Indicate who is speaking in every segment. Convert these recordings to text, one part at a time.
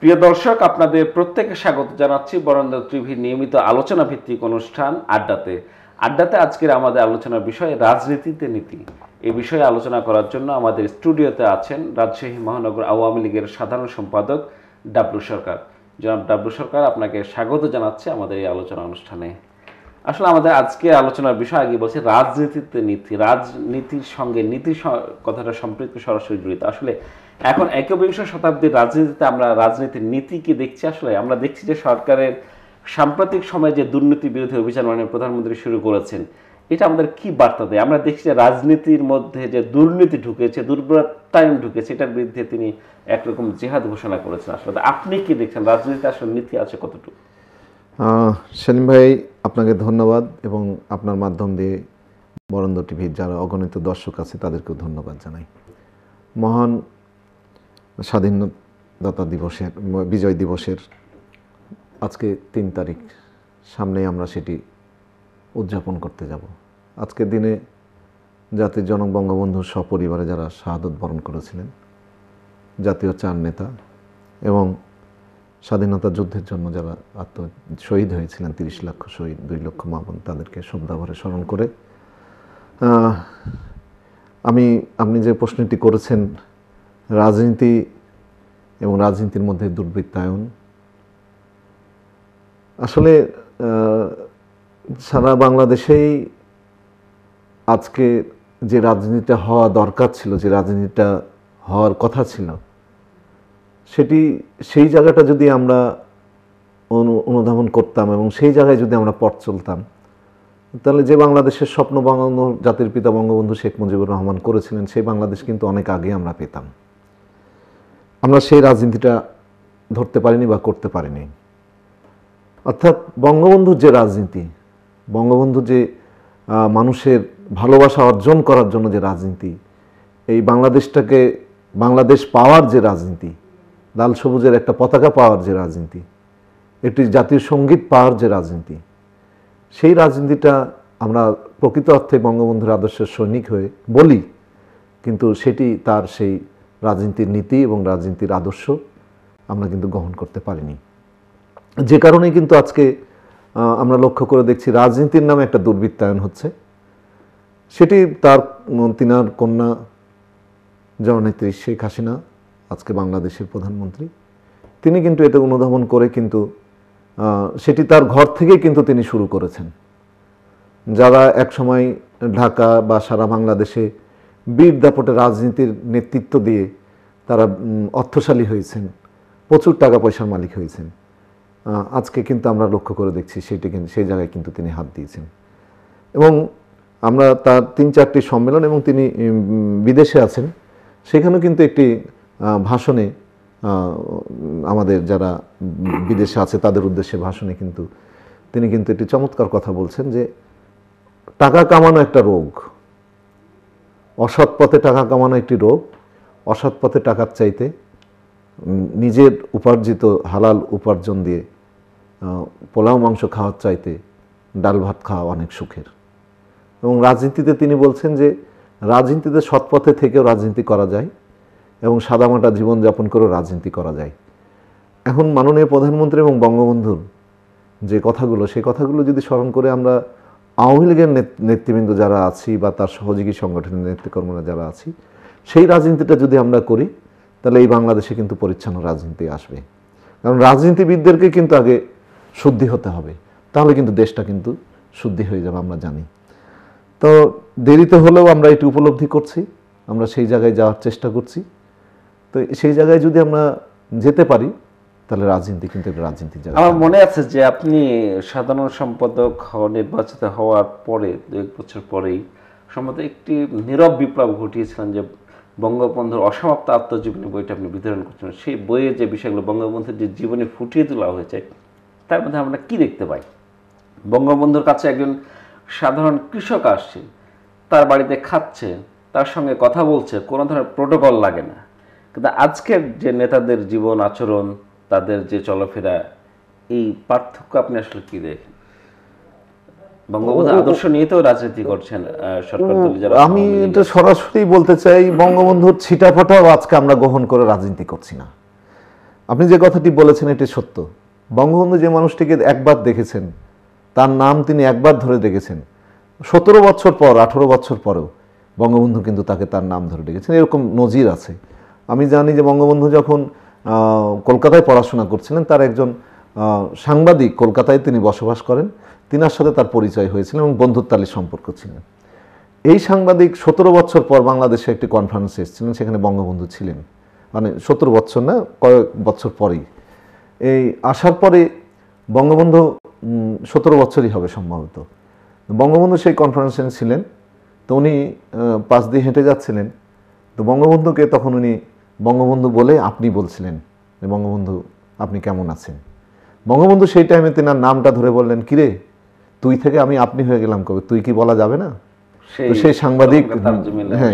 Speaker 1: প্রিয় দর্শক আপনাদের প্রত্যেককে স্বাগত জানাচ্ছি বরেন্দ্র টিভির নিয়মিত আলোচনা ভিত্তিক অনুষ্ঠান আড্ডাতে আড্ডাতে আজকের আমাদের আলোচনার বিষয় রাজনীতিতে নীতি এ বিষয়ে আলোচনা করার জন্য আমাদের স্টুডিওতে আছেন রাজশাহী মহানগর আওয়ামী লীগের সাধারণ সম্পাদক ডাব্লু সরকার জনাব ডাব্লু সরকার আপনাকে স্বাগত জানাচ্ছি আমাদের এই আলোচনা অনুষ্ঠানে আসলে আমাদের আজকে আলোচনার বিষয় আগে বলছি রাজনীতিতে নীতি রাজনীতির সঙ্গে নীতি কথাটা সম্পৃক্ত সরাসরি জড়িত আসলে এখন একবিংশ শতাব্দীর রাজনীতিতে আমরা রাজনীতির নীতিকে দেখছি আসলে আমরা দেখছি যে সরকারের সাম্প্রতিক সময়ে যে দুর্নীতি বিরোধী অভিযান মাননীয় প্রধানমন্ত্রী শুরু করেছেন এটা আমাদের কি বার্তা দেয় আমরা দেখছি যে রাজনীতির মধ্যে যে দুর্নীতি ঢুকেছে দুর্বলতায়ন ঢুকেছে এটার বিরুদ্ধে তিনি একরকম জেহাদ ঘোষণা করেছেন আসলে আপনি কি দেখছেন রাজনীতিতে আসলে নীতি আছে কতটুকু
Speaker 2: সেলিম ভাই আপনাকে ধন্যবাদ এবং আপনার মাধ্যম দিয়ে বরেন্দ্র টিভির যারা অগণিত দর্শক আছে তাদেরকেও ধন্যবাদ জানাই মহান স্বাধীনতা দিবসের বিজয় দিবসের আজকে তিন তারিখ সামনে আমরা সেটি উদযাপন করতে যাব আজকের দিনে জাতির জনক বঙ্গবন্ধু সপরিবারে যারা শাহাদত বরণ করেছিলেন জাতীয় চার নেতা এবং স্বাধীনতা যুদ্ধের জন্য যারা আত্ম শহীদ হয়েছিলেন তিরিশ লক্ষ শহীদ দুই লক্ষ মামন তাদেরকে শব্দাভরে স্মরণ করে আমি আপনি যে প্রশ্নটি করেছেন রাজনীতি এবং রাজনীতির মধ্যে দুর্বৃত্তায়ন আসলে সারা বাংলাদেশেই আজকে যে রাজনীতিটা হওয়া দরকার ছিল যে রাজনীতিটা হওয়ার কথা ছিল সেটি সেই জায়গাটা যদি আমরা অনুধাবন করতাম এবং সেই জায়গায় যদি আমরা পথ চলতাম তাহলে যে বাংলাদেশের স্বপ্ন বাংলানো জাতির পিতা বঙ্গবন্ধু শেখ মুজিবুর রহমান করেছিলেন সেই বাংলাদেশ কিন্তু অনেক আগে আমরা পেতাম আমরা সেই রাজনীতিটা ধরতে পারিনি বা করতে পারিনি অর্থাৎ বঙ্গবন্ধুর যে রাজনীতি বঙ্গবন্ধু যে মানুষের ভালোবাসা অর্জন করার জন্য যে রাজনীতি এই বাংলাদেশটাকে বাংলাদেশ পাওয়ার যে রাজনীতি লাল সবুজের একটা পতাকা পাওয়ার যে রাজনীতি একটি জাতীয় সঙ্গীত পাওয়ার যে রাজনীতি সেই রাজনীতিটা আমরা প্রকৃত অর্থে বঙ্গবন্ধুর আদর্শের সৈনিক হয়ে বলি কিন্তু সেটি তার সেই রাজনীতির নীতি এবং রাজনীতির আদর্শ আমরা কিন্তু গ্রহণ করতে পারিনি যে কারণে কিন্তু আজকে আমরা লক্ষ্য করে দেখছি রাজনীতির নামে একটা দুর্বৃত্তায়ন হচ্ছে সেটি তার তিনার কন্যা জননেত্রী শেখ হাসিনা আজকে বাংলাদেশের প্রধানমন্ত্রী তিনি কিন্তু এটা অনুধাবন করে কিন্তু সেটি তার ঘর থেকে কিন্তু তিনি শুরু করেছেন যারা একসময় ঢাকা বা সারা বাংলাদেশে বীর দাপটে রাজনীতির নেতৃত্ব দিয়ে তারা অর্থশালী হয়েছেন প্রচুর টাকা পয়সার মালিক হয়েছেন আজকে কিন্তু আমরা লক্ষ্য করে দেখছি সেটি সেই জায়গায় কিন্তু তিনি হাত দিয়েছেন এবং আমরা তার তিন চারটি সম্মেলন এবং তিনি বিদেশে আছেন সেখানেও কিন্তু একটি ভাষণে আমাদের যারা বিদেশে আছে তাদের উদ্দেশ্যে ভাষণে কিন্তু তিনি কিন্তু একটি চমৎকার কথা বলছেন যে টাকা কামানো একটা রোগ অসৎ পথে টাকা কামানো একটি রোগ অসৎ পথে টাকার চাইতে নিজের উপার্জিত হালাল উপার্জন দিয়ে পোলাও মাংস খাওয়ার চাইতে ডাল ভাত খাওয়া অনেক সুখের এবং রাজনীতিতে তিনি বলছেন যে রাজনীতিতে সৎপথে থেকেও রাজনীতি করা যায় এবং সাদামাটা জীবনযাপন করেও রাজনীতি করা যায় এখন মাননীয় প্রধানমন্ত্রী এবং বঙ্গবন্ধুর যে কথাগুলো সেই কথাগুলো যদি স্মরণ করে আমরা আওয়ামী লীগের নেতৃবৃন্দ যারা আছি বা তার সহযোগী সংগঠনের নেতৃকর্মরা যারা আছি সেই রাজনীতিটা যদি আমরা করি তাহলে এই বাংলাদেশে কিন্তু পরিচ্ছন্ন রাজনীতি আসবে কারণ রাজনীতিবিদদেরকে কিন্তু আগে শুদ্ধি হতে হবে তাহলে কিন্তু দেশটা কিন্তু শুদ্ধি হয়ে যাবে আমরা জানি তো দেরিতে হলেও আমরা এটি উপলব্ধি করছি আমরা সেই জায়গায় যাওয়ার চেষ্টা করছি তো সেই জায়গায় যদি আমরা যেতে পারি তাহলে রাজনীতি কিন্তু একটা রাজনীতি
Speaker 1: আমার মনে আছে যে আপনি সাধারণ সম্পাদক নির্বাচিত হওয়ার পরে দু এক বছর পরেই সম্ভবত একটি নীরব বিপ্লব ঘটিয়েছিলেন যে বঙ্গবন্ধুর অসমাপ্ত আত্মজীবনী বইটা আপনি বিতরণ করছিলেন সেই বইয়ের যে বিষয়গুলো বঙ্গবন্ধুর যে জীবনে ফুটিয়ে তোলা হয়েছে তার মধ্যে আমরা কি দেখতে পাই বঙ্গবন্ধুর কাছে একজন সাধারণ কৃষক আসছে তার বাড়িতে খাচ্ছে তার সঙ্গে কথা বলছে কোনো ধরনের প্রোটোকল লাগে না কিন্তু আজকের যে নেতাদের জীবন আচরণ তাদের যে চলাফেরা এই পার্থক্য আপনি আসলে কি দেখেন বঙ্গবন্ধু আদর্শ নিয়ে তো রাজনীতি করছেন আমি এটা
Speaker 2: সরাসরি বলতে চাই বঙ্গবন্ধুর আজকে আমরা গ্রহণ করে রাজনীতি করছি না আপনি যে কথাটি বলেছেন এটি সত্য বঙ্গবন্ধু যে মানুষটিকে একবার দেখেছেন তার নাম তিনি একবার ধরে ডেকেছেন সতেরো বছর পর আঠেরো বছর পরেও বঙ্গবন্ধু কিন্তু তাকে তার নাম ধরে ডেকেছেন এরকম নজির আছে আমি জানি যে বঙ্গবন্ধু যখন কলকাতায় পড়াশোনা করছিলেন তার একজন সাংবাদিক কলকাতায় তিনি বসবাস করেন তিনার সাথে তার পরিচয় হয়েছিল এবং বন্ধুত্বালী সম্পর্ক ছিলেন এই সাংবাদিক সতেরো বছর পর বাংলাদেশে একটি কনফারেন্স এসেছিলেন সেখানে বঙ্গবন্ধু ছিলেন মানে সতেরো বছর না কয়েক বছর পরেই এই আসার পরে বঙ্গবন্ধু সতেরো বছরই হবে সম্ভবত বঙ্গবন্ধু সেই কনফারেন্সে ছিলেন তো উনি পাশ দিয়ে হেঁটে যাচ্ছিলেন তো বঙ্গবন্ধুকে তখন উনি বঙ্গবন্ধু বলে আপনি বলছিলেন যে বঙ্গবন্ধু আপনি কেমন আছেন বঙ্গবন্ধু সেই টাইমে তেনার নামটা ধরে বললেন কিরে তুই থেকে আমি আপনি হয়ে গেলাম কবে তুই কি বলা যাবে না তো সেই সাংবাদিক হ্যাঁ, হ্যাঁ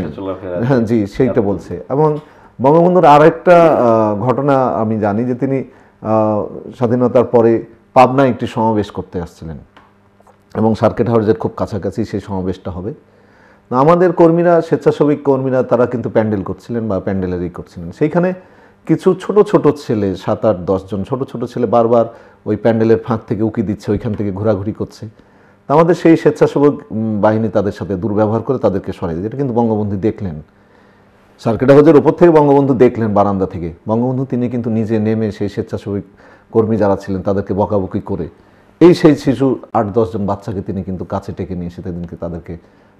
Speaker 2: হ্যাঁ জি সেইটা বলছে এবং বঙ্গবন্ধুর আরেকটা ঘটনা আমি জানি যে তিনি স্বাধীনতার পরে পাবনায় একটি সমাবেশ করতে আসছিলেন এবং সার্কেট হাউসের খুব কাছাকাছি সেই সমাবেশটা হবে আমাদের কর্মীরা স্বেচ্ছাসেবিক কর্মীরা তারা কিন্তু প্যান্ডেল করছিলেন বা প্যান্ডেলেরই করছিলেন সেইখানে কিছু ছোট ছোট ছেলে সাত আট দশজন ছোট ছোট ছেলে বারবার ওই প্যান্ডেলের ফাঁক থেকে উকি দিচ্ছে ওইখান থেকে ঘোরাঘুরি করছে তা আমাদের সেই স্বেচ্ছাসেবক বাহিনী তাদের সাথে দুর্ব্যবহার করে তাদেরকে দিয়েছে এটা কিন্তু বঙ্গবন্ধু দেখলেন সার্কিট হাউজের ওপর থেকে বঙ্গবন্ধু দেখলেন বারান্দা থেকে বঙ্গবন্ধু তিনি কিন্তু নিজে নেমে সেই স্বেচ্ছাসেবিক কর্মী যারা ছিলেন তাদেরকে বকাবকি করে এই সেই শিশু আট দশজন বাচ্চাকে তিনি কিন্তু কাছে টেকে নিয়ে এসে তাদেরকে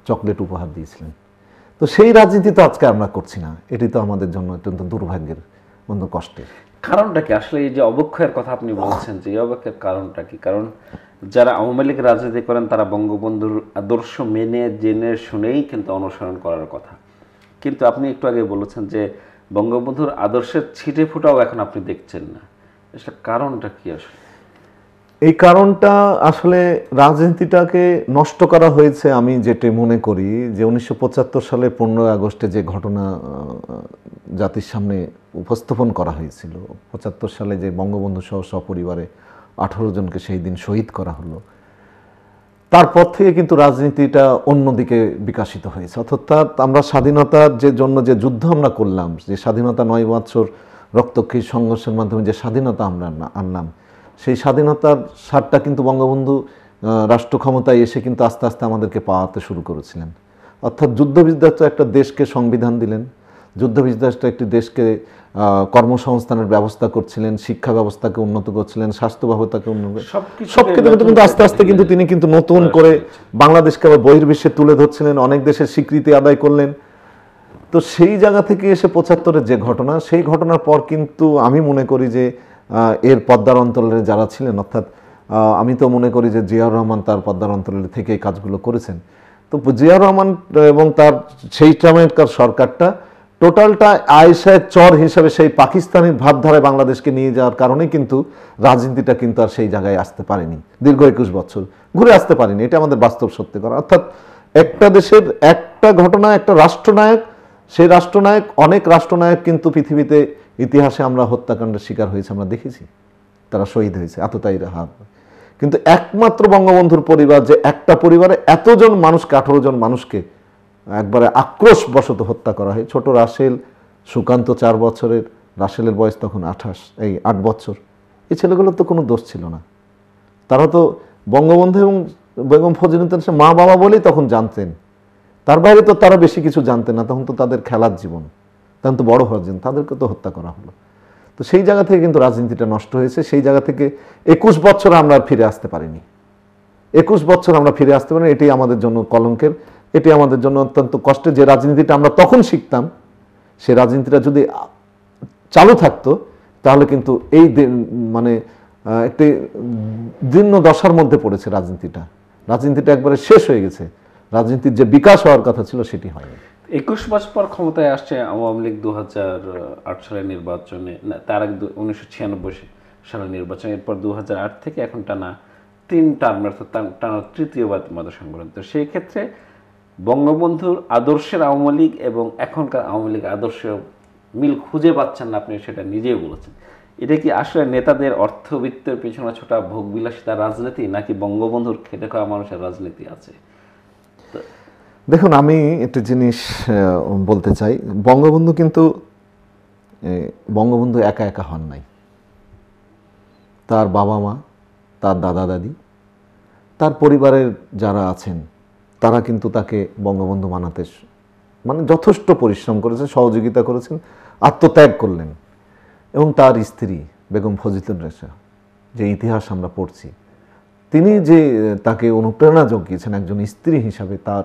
Speaker 2: চকলেট উপহার দিয়েছিলেন তো সেই রাজনীতি তো আজকে আমরা করছি না এটি তো আমাদের জন্য অত্যন্ত দুর্ভাগ্যের বন্ধু কষ্টের
Speaker 1: কারণটা কি আসলে এই যে অবক্ষয়ের কথা আপনি বলছেন যে এই অবক্ষয়ের কারণটা কি কারণ যারা আওয়ামী লীগ রাজনীতি করেন তারা বঙ্গবন্ধুর আদর্শ মেনে জেনে শুনেই কিন্তু অনুসরণ করার কথা কিন্তু আপনি একটু আগে বলেছেন যে বঙ্গবন্ধুর আদর্শের ছিটে ফুটাও এখন আপনি দেখছেন না এটা কারণটা কি আসলে
Speaker 2: এই কারণটা আসলে রাজনীতিটাকে নষ্ট করা হয়েছে আমি যেটি মনে করি যে উনিশশো সালে পনেরোই আগস্টে যে ঘটনা জাতির সামনে উপস্থাপন করা হয়েছিল পঁচাত্তর সালে যে বঙ্গবন্ধু সহ সপরিবারে আঠারো জনকে সেই দিন শহীদ করা হলো তারপর থেকে কিন্তু রাজনীতিটা অন্যদিকে বিকাশিত হয়েছে অর্থাৎ আমরা স্বাধীনতার যে জন্য যে যুদ্ধ আমরা করলাম যে স্বাধীনতা নয় বছর রক্তক্ষী সংঘর্ষের মাধ্যমে যে স্বাধীনতা আমরা আনলাম সেই স্বাধীনতার স্বাদটা কিন্তু বঙ্গবন্ধু রাষ্ট্র ক্ষমতায় এসে কিন্তু আস্তে আস্তে আমাদেরকে পাওয়াতে শুরু করেছিলেন অর্থাৎ যুদ্ধবিধ্বস্ত একটা দেশকে সংবিধান দিলেন যুদ্ধবিধ্বস্ত একটি দেশকে কর্মসংস্থানের ব্যবস্থা করছিলেন শিক্ষা ব্যবস্থাকে উন্নত করছিলেন স্বাস্থ্য ব্যবস্থাকে উন্নত সব ক্ষেত্রে কিন্তু আস্তে আস্তে কিন্তু তিনি কিন্তু নতুন হ্যাঁ, করে বাংলাদেশকে আবার বহির্বিশ্বে তুলে ধরছিলেন অনেক দেশের স্বীকৃতি আদায় করলেন তো সেই জায়গা থেকে এসে পঁচাত্তরের যে ঘটনা সেই ঘটনার পর কিন্তু আমি মনে করি যে এর পদ্মার অন্তরের যারা ছিলেন অর্থাৎ আমি তো মনে করি যে জিয়াউর রহমান তার পদ্মার অন্তরের থেকে এই কাজগুলো করেছেন তো জিয়াউর রহমান এবং তার সেই সময়কার সরকারটা টোটালটা আয়েশায় চর হিসাবে সেই পাকিস্তানের ভাবধারায় বাংলাদেশকে নিয়ে যাওয়ার কারণে কিন্তু রাজনীতিটা কিন্তু আর সেই জায়গায় আসতে পারেনি দীর্ঘ একুশ বছর ঘুরে আসতে পারেনি এটা আমাদের বাস্তব সত্যি করা অর্থাৎ একটা দেশের একটা ঘটনা একটা রাষ্ট্রনায়ক সেই রাষ্ট্রনায়ক অনেক রাষ্ট্রনায়ক কিন্তু পৃথিবীতে ইতিহাসে আমরা হত্যাকাণ্ডের শিকার হয়েছে আমরা দেখেছি তারা শহীদ হয়েছে আততায়ীরা হার কিন্তু একমাত্র বঙ্গবন্ধুর পরিবার যে একটা পরিবারে এতজন মানুষকে আঠেরো জন মানুষকে একবারে আক্রোশ বশত হত্যা করা হয় ছোট রাসেল সুকান্ত চার বছরের রাসেলের বয়স তখন আঠাশ এই আট বছর এই ছেলেগুলোর তো কোনো দোষ ছিল না তারা তো বঙ্গবন্ধু এবং বেগম ফজিনুদ্দিন সে মা বাবা বলেই তখন জানতেন তার বাইরে তো তারা বেশি কিছু জানতেন না তখন তো তাদের খেলার জীবন তাহলে তো বড় হজেন তাদেরকে তো হত্যা করা হলো তো সেই জায়গা থেকে কিন্তু রাজনীতিটা নষ্ট হয়েছে সেই জায়গা থেকে একুশ বছর আমরা আর ফিরে আসতে পারিনি একুশ বছর আমরা ফিরে আসতে পারিনি এটি আমাদের জন্য কলঙ্কের এটি আমাদের জন্য অত্যন্ত কষ্টে যে রাজনীতিটা আমরা তখন শিখতাম সে রাজনীতিটা যদি চালু থাকতো তাহলে কিন্তু এই মানে একটি দীর্ণ দশার মধ্যে পড়েছে রাজনীতিটা রাজনীতিটা একবারে শেষ হয়ে গেছে রাজনীতির যে বিকাশ হওয়ার কথা ছিল সেটি হয়নি
Speaker 1: একুশ মাস পর ক্ষমতায় আসছে আওয়ামী লীগ দু সালে নির্বাচনে তার আগে উনিশশো সালে নির্বাচন এরপর দু থেকে এখন টানা তিন টার্ম অর্থাৎ টানা তৃতীয়বার তোমাদের সংগঠন তো সেই ক্ষেত্রে বঙ্গবন্ধুর আদর্শের আওয়ামী লীগ এবং এখনকার আওয়ামী লীগ আদর্শ মিল খুঁজে পাচ্ছেন না আপনি সেটা নিজেই বলেছেন এটা কি আসলে নেতাদের অর্থবিত্তের পিছনে ছোটা ভোগবিলাসিতা রাজনীতি নাকি বঙ্গবন্ধুর খেটে খাওয়া মানুষের রাজনীতি আছে
Speaker 2: দেখুন আমি একটি জিনিস বলতে চাই বঙ্গবন্ধু কিন্তু বঙ্গবন্ধু একা একা হন নাই তার বাবা মা তার দাদা দাদি তার পরিবারের যারা আছেন তারা কিন্তু তাকে বঙ্গবন্ধু মানাতে মানে যথেষ্ট পরিশ্রম করেছেন সহযোগিতা করেছেন আত্মত্যাগ করলেন এবং তার স্ত্রী বেগম ফজিতুল রেশা যে ইতিহাস আমরা পড়ছি তিনি যে তাকে অনুপ্রেরণা জগিয়েছেন একজন স্ত্রী হিসাবে তার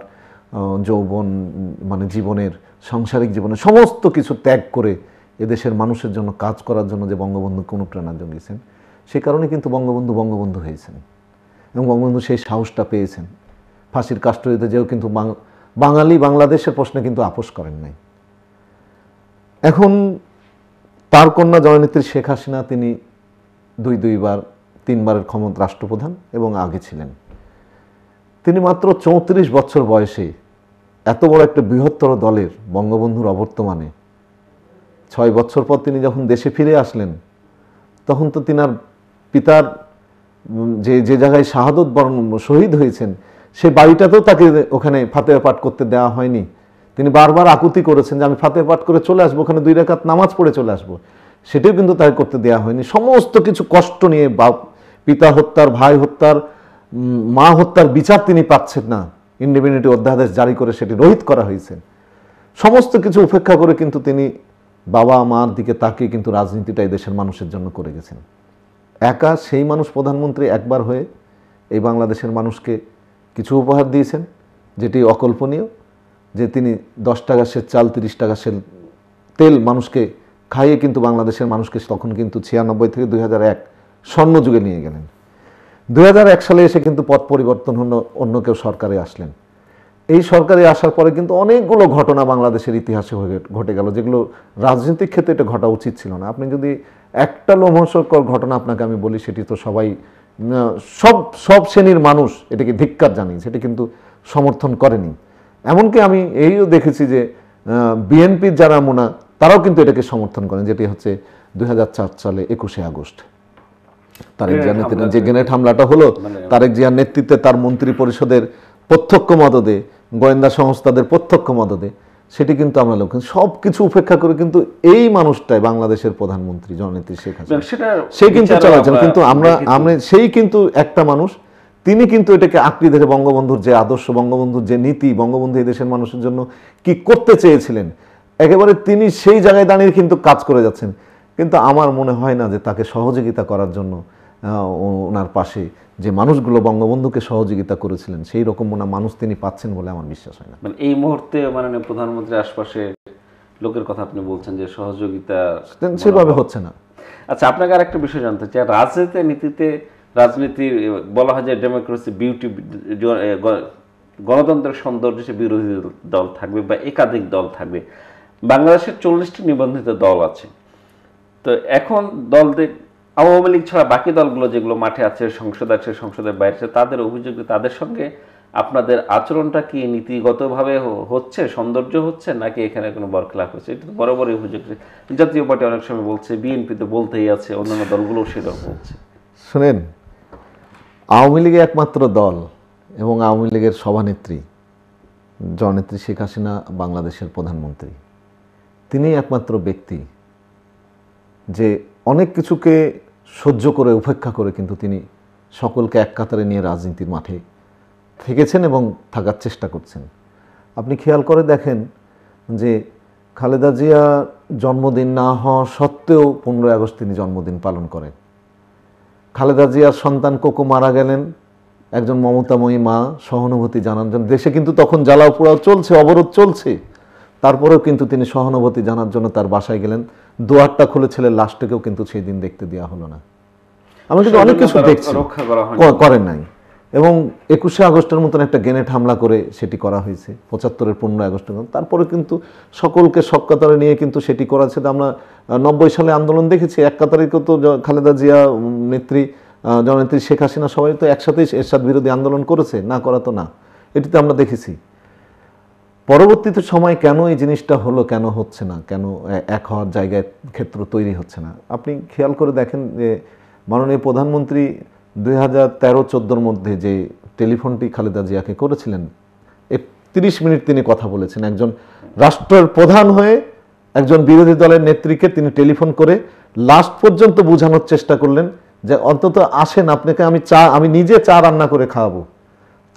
Speaker 2: যৌবন মানে জীবনের সাংসারিক জীবনের সমস্ত কিছু ত্যাগ করে এদেশের মানুষের জন্য কাজ করার জন্য যে কোনো অনুপ্রেরণা জঙ্গিয়েছেন সে কারণে কিন্তু বঙ্গবন্ধু বঙ্গবন্ধু হয়েছেন এবং বঙ্গবন্ধু সেই সাহসটা পেয়েছেন ফাঁসির হইতে যেও কিন্তু বাঙালি বাংলাদেশের প্রশ্নে কিন্তু আপোষ করেন নাই এখন তার কন্যা জননেত্রী শেখ হাসিনা তিনি দুই দুইবার তিনবারের ক্ষমতা রাষ্ট্রপ্রধান এবং আগে ছিলেন তিনি মাত্র চৌত্রিশ বছর বয়সে এত বড় একটা বৃহত্তর দলের বঙ্গবন্ধুর অবর্তমানে ছয় বছর পর তিনি যখন দেশে ফিরে আসলেন তখন তো আর পিতার যে যে জায়গায় শাহাদত বরণ শহীদ হয়েছেন সে বাড়িটাতেও তাকে ওখানে ফাতে পাঠ করতে দেওয়া হয়নি তিনি বারবার আকুতি করেছেন যে আমি ফাতে পাঠ করে চলে আসবো ওখানে দুই রেখাত নামাজ পড়ে চলে আসবো সেটাও কিন্তু তাকে করতে দেওয়া হয়নি সমস্ত কিছু কষ্ট নিয়ে বা পিতা হত্যার ভাই হত্যার মা হত্যার বিচার তিনি পাচ্ছেন না ইন্ডিপেন্ডেন্ট অধ্যাদেশ জারি করে সেটি রোহিত করা হয়েছে সমস্ত কিছু উপেক্ষা করে কিন্তু তিনি বাবা মার দিকে তাকিয়ে কিন্তু রাজনীতিটা এই দেশের মানুষের জন্য করে গেছেন একা সেই মানুষ প্রধানমন্ত্রী একবার হয়ে এই বাংলাদেশের মানুষকে কিছু উপহার দিয়েছেন যেটি অকল্পনীয় যে তিনি দশ টাকা সে চাল তিরিশ টাকা সের তেল মানুষকে খাইয়ে কিন্তু বাংলাদেশের মানুষকে তখন কিন্তু ছিয়ানব্বই থেকে দুই হাজার এক স্বর্ণযুগে নিয়ে গেলেন দু সালে এসে কিন্তু পথ পরিবর্তন হলো অন্য কেউ সরকারে আসলেন এই সরকারে আসার পরে কিন্তু অনেকগুলো ঘটনা বাংলাদেশের ইতিহাসে হয়ে ঘটে গেল যেগুলো রাজনৈতিক ক্ষেত্রে এটা ঘটা উচিত ছিল না আপনি যদি একটা লোমহর্ষকর ঘটনা আপনাকে আমি বলি সেটি তো সবাই সব সব শ্রেণীর মানুষ এটাকে ধিক্কার জানি সেটি কিন্তু সমর্থন করেনি এমনকি আমি এইও দেখেছি যে বিএনপির যারা মোনা তারাও কিন্তু এটাকে সমর্থন করেন যেটি হচ্ছে দুই সালে একুশে আগস্ট তারেক হ্যাঁ, জিয়ার নেতৃত্বে যে গ্রেনেড হামলাটা হলো মানে হ্যাঁ। তারেক জিয়ার নেতৃত্বে তার মন্ত্রী পরিষদের প্রত্যক্ষ মদদে গোয়েন্দা সংস্থাদের প্রত্যক্ষ মদদে সেটি কিন্তু আমরা লক্ষ্য সব কিছু উপেক্ষা করে কিন্তু এই মানুষটাই বাংলাদেশের প্রধানমন্ত্রী জননেত্রী শেখ হাসিনা
Speaker 1: সে কিন্তু চালাচ্ছেন কিন্তু আমরা আমরা
Speaker 2: সেই কিন্তু একটা মানুষ তিনি কিন্তু এটাকে আঁকড়ি ধরে বঙ্গবন্ধুর যে আদর্শ বঙ্গবন্ধুর যে নীতি বঙ্গবন্ধু এই দেশের মানুষের জন্য কি করতে চেয়েছিলেন একেবারে তিনি সেই জায়গায় দাঁড়িয়ে কিন্তু কাজ করে যাচ্ছেন কিন্তু আমার মনে হয় না যে তাকে সহযোগিতা করার জন্য ওনার পাশে যে মানুষগুলো বঙ্গবন্ধুকে সহযোগিতা করেছিলেন সেই রকম মনে মানুষ তিনি পাচ্ছেন বলে আমার বিশ্বাস হয় না
Speaker 1: মানে এই মুহূর্তে মানে প্রধানমন্ত্রীর আশপাশে লোকের কথা আপনি বলছেন যে সহযোগিতা
Speaker 2: সেভাবে হচ্ছে না
Speaker 1: আচ্ছা আপনাকে আর একটা বিষয় জানতে চাই রাজনীতি নীতিতে রাজনীতি বলা হয় যে ডেমোক্রেসি বিউটি গণতন্ত্রের সৌন্দর্য সে বিরোধী দল থাকবে বা একাধিক দল থাকবে বাংলাদেশের চল্লিশটি নিবন্ধিত দল আছে তো এখন দলদের আওয়ামী লীগ ছাড়া বাকি দলগুলো যেগুলো মাঠে আছে সংসদ আছে সংসদের বাইরে আছে তাদের অভিযোগ তাদের সঙ্গে আপনাদের আচরণটা কি নীতিগতভাবে হচ্ছে সৌন্দর্য হচ্ছে নাকি এখানে কোনো বরখেলাপ হচ্ছে এটা তো বড় বড় অভিযোগ জাতীয় পার্টি অনেক সময় বলছে বিএনপি তো বলতেই আছে অন্যান্য দলগুলোও সেটা বলছে
Speaker 2: শুনেন আওয়ামী লীগে একমাত্র দল এবং আওয়ামী লীগের সভানেত্রী জননেত্রী শেখ হাসিনা বাংলাদেশের প্রধানমন্ত্রী তিনি একমাত্র ব্যক্তি যে অনেক কিছুকে সহ্য করে উপেক্ষা করে কিন্তু তিনি সকলকে এক কাতারে নিয়ে রাজনীতির মাঠে থেকেছেন এবং থাকার চেষ্টা করছেন আপনি খেয়াল করে দেখেন যে খালেদা জিয়া জন্মদিন না হওয়া সত্ত্বেও পনেরোই আগস্ট তিনি জন্মদিন পালন করেন খালেদা জিয়ার সন্তান কোকো মারা গেলেন একজন মমতাময়ী মা সহানুভূতি জানার জন্য দেশে কিন্তু তখন জ্বালাও পোড়াও চলছে অবরোধ চলছে তারপরেও কিন্তু তিনি সহানুভূতি জানার জন্য তার বাসায় গেলেন দোয়ারটা খুলে ছেলের লাশটাকেও কিন্তু সেই দিন দেখতে দেওয়া হলো না আমরা কিন্তু অনেক কিছু দেখছি করেন নাই এবং একুশে আগস্টের মতন একটা গেনেট হামলা করে সেটি করা হয়েছে পঁচাত্তরের পনেরো আগস্টের মতন তারপরে কিন্তু সকলকে সব কাতারে নিয়ে কিন্তু সেটি করা হচ্ছে আমরা নব্বই সালে আন্দোলন দেখেছি এক কাতারে তো খালেদা জিয়া নেত্রী জননেত্রী শেখ হাসিনা সবাই তো একসাথেই এরশাদ বিরোধী আন্দোলন করেছে না করা তো না এটিতে আমরা দেখেছি পরবর্তীতে সময় কেন এই জিনিসটা হলো কেন হচ্ছে না কেন এক হওয়ার জায়গায় ক্ষেত্র তৈরি হচ্ছে না আপনি খেয়াল করে দেখেন যে মাননীয় প্রধানমন্ত্রী দুই হাজার তেরো চোদ্দোর মধ্যে যে টেলিফোনটি খালেদা জিয়াকে করেছিলেন তিরিশ মিনিট তিনি কথা বলেছেন একজন রাষ্ট্রের প্রধান হয়ে একজন বিরোধী দলের নেত্রীকে তিনি টেলিফোন করে লাস্ট পর্যন্ত বোঝানোর চেষ্টা করলেন যে অন্তত আসেন আপনাকে আমি চা আমি নিজে চা রান্না করে খাওয়াবো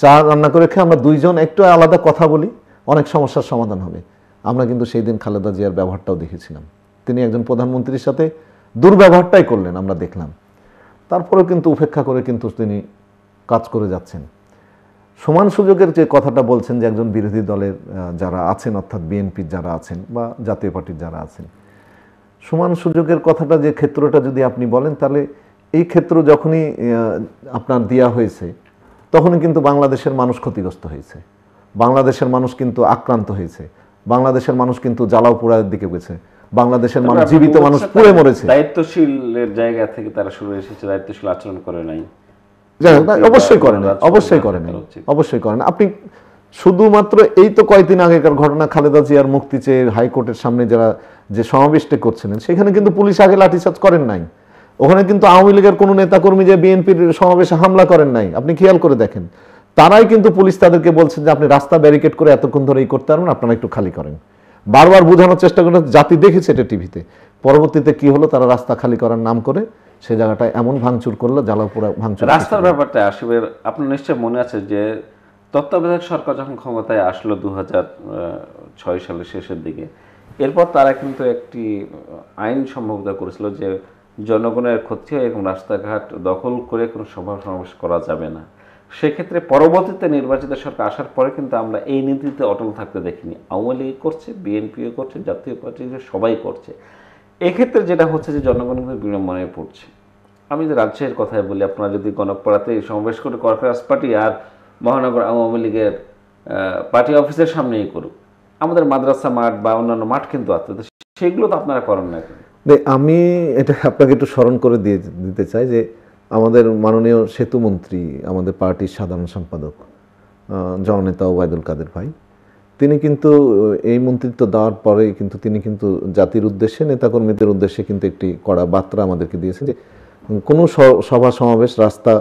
Speaker 2: চা রান্না করে খেয়ে আমরা দুইজন একটু আলাদা কথা বলি অনেক সমস্যার সমাধান হবে আমরা কিন্তু সেই দিন খালেদা জিয়ার ব্যবহারটাও দেখেছিলাম তিনি একজন প্রধানমন্ত্রীর সাথে দুর্ব্যবহারটাই করলেন আমরা দেখলাম তারপরেও কিন্তু উপেক্ষা করে কিন্তু তিনি কাজ করে যাচ্ছেন সমান সুযোগের যে কথাটা বলছেন যে একজন বিরোধী দলের যারা আছেন অর্থাৎ বিএনপির যারা আছেন বা জাতীয় পার্টির যারা আছেন সমান সুযোগের কথাটা যে ক্ষেত্রটা যদি আপনি বলেন তাহলে এই ক্ষেত্র যখনই আপনার দেয়া হয়েছে তখনই কিন্তু বাংলাদেশের মানুষ ক্ষতিগ্রস্ত হয়েছে বাংলাদেশের মানুষ কিন্তু আক্রান্ত হয়েছে বাংলাদেশের মানুষ কিন্তু জ্বালাও পোড়ার দিকে গেছে বাংলাদেশের মানুষ জীবিত মানুষ পুড়ে মরেছে
Speaker 1: দায়িত্বশীলের জায়গা থেকে তারা শুরু এসেছে দায়িত্বশীল আচরণ করে নাই
Speaker 2: অবশ্যই করে না অবশ্যই করে না অবশ্যই করে না আপনি শুধুমাত্র এই তো কয়েকদিন আগেকার ঘটনা খালেদা জিয়ার মুক্তি চেয়ে হাইকোর্টের সামনে যারা যে সমাবেশটা করছিলেন সেখানে কিন্তু পুলিশ আগে লাঠিচার্জ করেন নাই ওখানে কিন্তু আওয়ামী লীগের কোনো নেতাকর্মী যে বিএনপির সমাবেশে হামলা করেন নাই আপনি খেয়াল করে দেখেন তারাই কিন্তু পুলিশ তাদেরকে বলছে যে আপনি রাস্তা ব্যারিকেড করে এতক্ষণ ধরে এই করতে পারবেন আপনারা একটু খালি করেন বারবার বোঝানোর চেষ্টা করেন জাতি দেখেছে এটা টিভিতে পরবর্তীতে কি হলো তারা রাস্তা খালি করার নাম করে সে জায়গাটা এমন ভাঙচুর করলো জ্বালাপুরা ভাঙচুর রাস্তার
Speaker 1: ব্যাপারটা আসবে আপনার নিশ্চয় মনে আছে যে তত্ত্বাবধায়ক সরকার যখন ক্ষমতায় আসলো দু ছয় সালের শেষের দিকে এরপর তারা কিন্তু একটি আইন সম্ভবত করেছিল যে জনগণের ক্ষতি হয় এরকম রাস্তাঘাট দখল করে কোনো সভা সমাবেশ করা যাবে না সেক্ষেত্রে পরবর্তীতে নির্বাচিত সরকার আসার পরে কিন্তু আমরা এই নীতিতে অটল থাকতে দেখিনি আওয়ামী লীগ করছে বিএনপিও করছে জাতীয় পার্টি সবাই করছে এক্ষেত্রে যেটা হচ্ছে যে জনগণ কিন্তু বিড়ম্বনায় পড়ছে আমি যে রাজশাহীর কথাই বলি আপনারা যদি গণকপাড়াতে সমাবেশ করে কর্ফারাস পার্টি আর মহানগর আওয়ামী লীগের পার্টি অফিসের সামনেই করুক আমাদের মাদ্রাসা মাঠ বা অন্যান্য মাঠ কিন্তু আছে সেগুলো তো আপনারা করেন না
Speaker 2: আমি এটা আপনাকে একটু স্মরণ করে দিয়ে দিতে চাই যে আমাদের মাননীয় সেতুমন্ত্রী আমাদের পার্টির সাধারণ সম্পাদক জননেতা ওবায়দুল কাদের ভাই তিনি কিন্তু এই মন্ত্রিত্ব দেওয়ার পরে কিন্তু তিনি কিন্তু জাতির উদ্দেশ্যে নেতাকর্মীদের উদ্দেশ্যে কিন্তু একটি কড়া বার্তা আমাদেরকে দিয়েছেন যে কোনো সভা সমাবেশ রাস্তা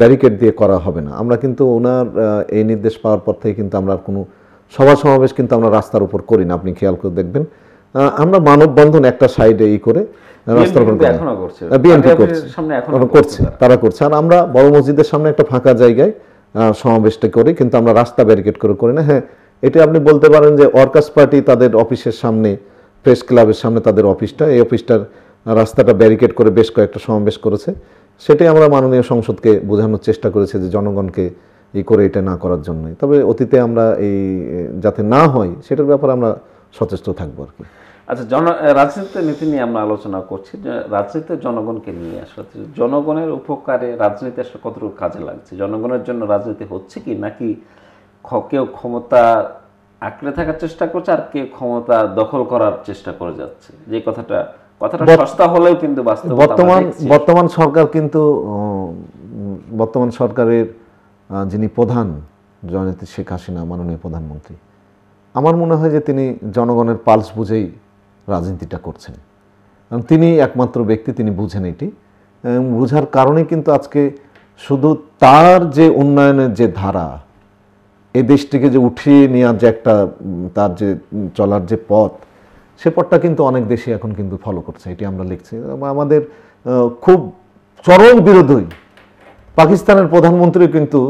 Speaker 2: ব্যারিকেড দিয়ে করা হবে না আমরা কিন্তু ওনার এই নির্দেশ পাওয়ার পর থেকে কিন্তু আমরা কোনো সভা সমাবেশ কিন্তু আমরা রাস্তার উপর করি না আপনি খেয়াল করে দেখবেন আমরা মানববন্ধন একটা সাইডে ই করে আমরা বড় মসজিদের সামনে একটা ফাঁকা জায়গায় সমাবেশটা করি কিন্তু আমরা রাস্তা ব্যারিকেড করে করি না হ্যাঁ এটা আপনি বলতে পারেন যে অর্কাস পার্টি তাদের অফিসের সামনে প্রেস ক্লাবের সামনে তাদের অফিসটা এই অফিসটার রাস্তাটা ব্যারিকেড করে বেশ কয়েকটা সমাবেশ করেছে সেটাই আমরা মাননীয় সংসদকে বোঝানোর চেষ্টা করেছি যে জনগণকে ই করে এটা না করার জন্য তবে অতীতে আমরা এই যাতে না হয় সেটার ব্যাপারে আমরা সচেষ্ট থাকবো আর কি
Speaker 1: আচ্ছা জন রাজনীতিতে নীতি নিয়ে আমরা আলোচনা করছি রাজনীতিতে জনগণকে নিয়ে আসলে জনগণের উপকারে রাজনীতি আসলে কতটুকু কাজে লাগছে জনগণের জন্য রাজনীতি হচ্ছে কি নাকি কেউ ক্ষমতা আঁকড়ে থাকার চেষ্টা করছে আর কেউ ক্ষমতা দখল করার চেষ্টা করে যাচ্ছে যে কথাটা কথাটা সস্তা হলেও কিন্তু বর্তমান বর্তমান
Speaker 2: সরকার কিন্তু বর্তমান সরকারের যিনি প্রধান জনীতি শেখ হাসিনা মাননীয় প্রধানমন্ত্রী আমার মনে হয় যে তিনি জনগণের পালস বুঝেই রাজনীতিটা করছেন এবং তিনি একমাত্র ব্যক্তি তিনি বুঝেন এটি বুঝার কারণে কিন্তু আজকে শুধু তার যে উন্নয়নের যে ধারা এ দেশটিকে যে উঠিয়ে নেওয়ার যে একটা তার যে চলার যে পথ সে পথটা কিন্তু অনেক দেশে এখন কিন্তু ফলো করছে এটি আমরা লিখছি আমাদের খুব চরম বিরোধী পাকিস্তানের প্রধানমন্ত্রী কিন্তু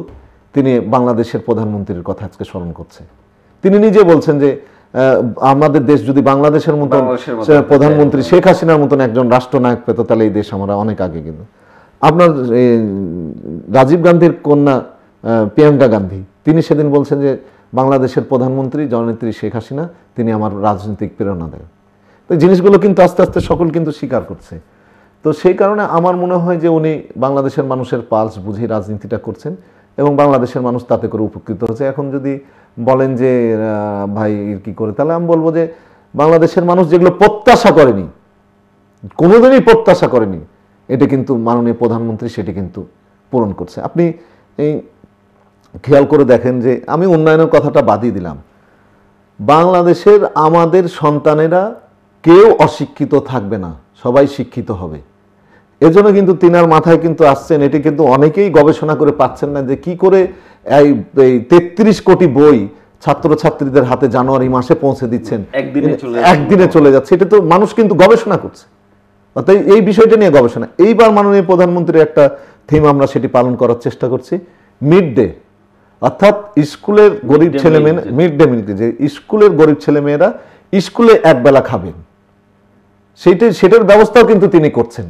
Speaker 2: তিনি বাংলাদেশের প্রধানমন্ত্রীর কথা আজকে স্মরণ করছে তিনি নিজে বলছেন যে আমাদের দেশ যদি বাংলাদেশের মতো হ্যাঁ, প্রধানমন্ত্রী হ্যাঁ। শেখ হাসিনার মতন একজন রাষ্ট্রনায়ক পেত তাহলে এই দেশ আমরা অনেক আগে কিন্তু আপনার রাজীব গান্ধীর কন্যা প্রিয়াঙ্কা গান্ধী তিনি সেদিন বলছেন যে বাংলাদেশের প্রধানমন্ত্রী জননেত্রী শেখ হাসিনা তিনি আমার রাজনৈতিক প্রেরণা দেন তো জিনিসগুলো কিন্তু আস্তে আস্তে সকল কিন্তু স্বীকার করছে তো সেই কারণে আমার মনে হয় যে উনি বাংলাদেশের মানুষের পালস বুঝে রাজনীতিটা করছেন এবং বাংলাদেশের মানুষ তাতে করে উপকৃত হচ্ছে এখন যদি বলেন যে ভাই কি করে তাহলে আমি বলবো যে বাংলাদেশের মানুষ যেগুলো প্রত্যাশা করেনি কোনোদিনই প্রত্যাশা করেনি এটা কিন্তু মাননীয় প্রধানমন্ত্রী সেটি কিন্তু পূরণ করছে আপনি এই খেয়াল করে দেখেন যে আমি উন্নয়নের কথাটা বাদই দিলাম বাংলাদেশের আমাদের সন্তানেরা কেউ অশিক্ষিত থাকবে না সবাই শিক্ষিত হবে এজন্য কিন্তু তিনার মাথায় কিন্তু আসছেন এটি কিন্তু অনেকেই গবেষণা করে পাচ্ছেন না যে কি করে এই তেত্রিশ কোটি বই ছাত্রছাত্রীদের হাতে জানুয়ারি মাসে পৌঁছে দিচ্ছেন একদিনে চলে যাচ্ছে এটা তো মানুষ কিন্তু গবেষণা করছে অর্থাৎ এই বিষয়টা নিয়ে গবেষণা এইবার মাননীয় প্রধানমন্ত্রীর একটা থিম আমরা সেটি পালন করার চেষ্টা করছি মিড ডে অর্থাৎ স্কুলের গরিব ছেলেমেয়ে মিড ডে মিল যে স্কুলের গরিব ছেলেমেয়েরা স্কুলে একবেলা খাবেন সেইটা সেটার ব্যবস্থাও কিন্তু তিনি করছেন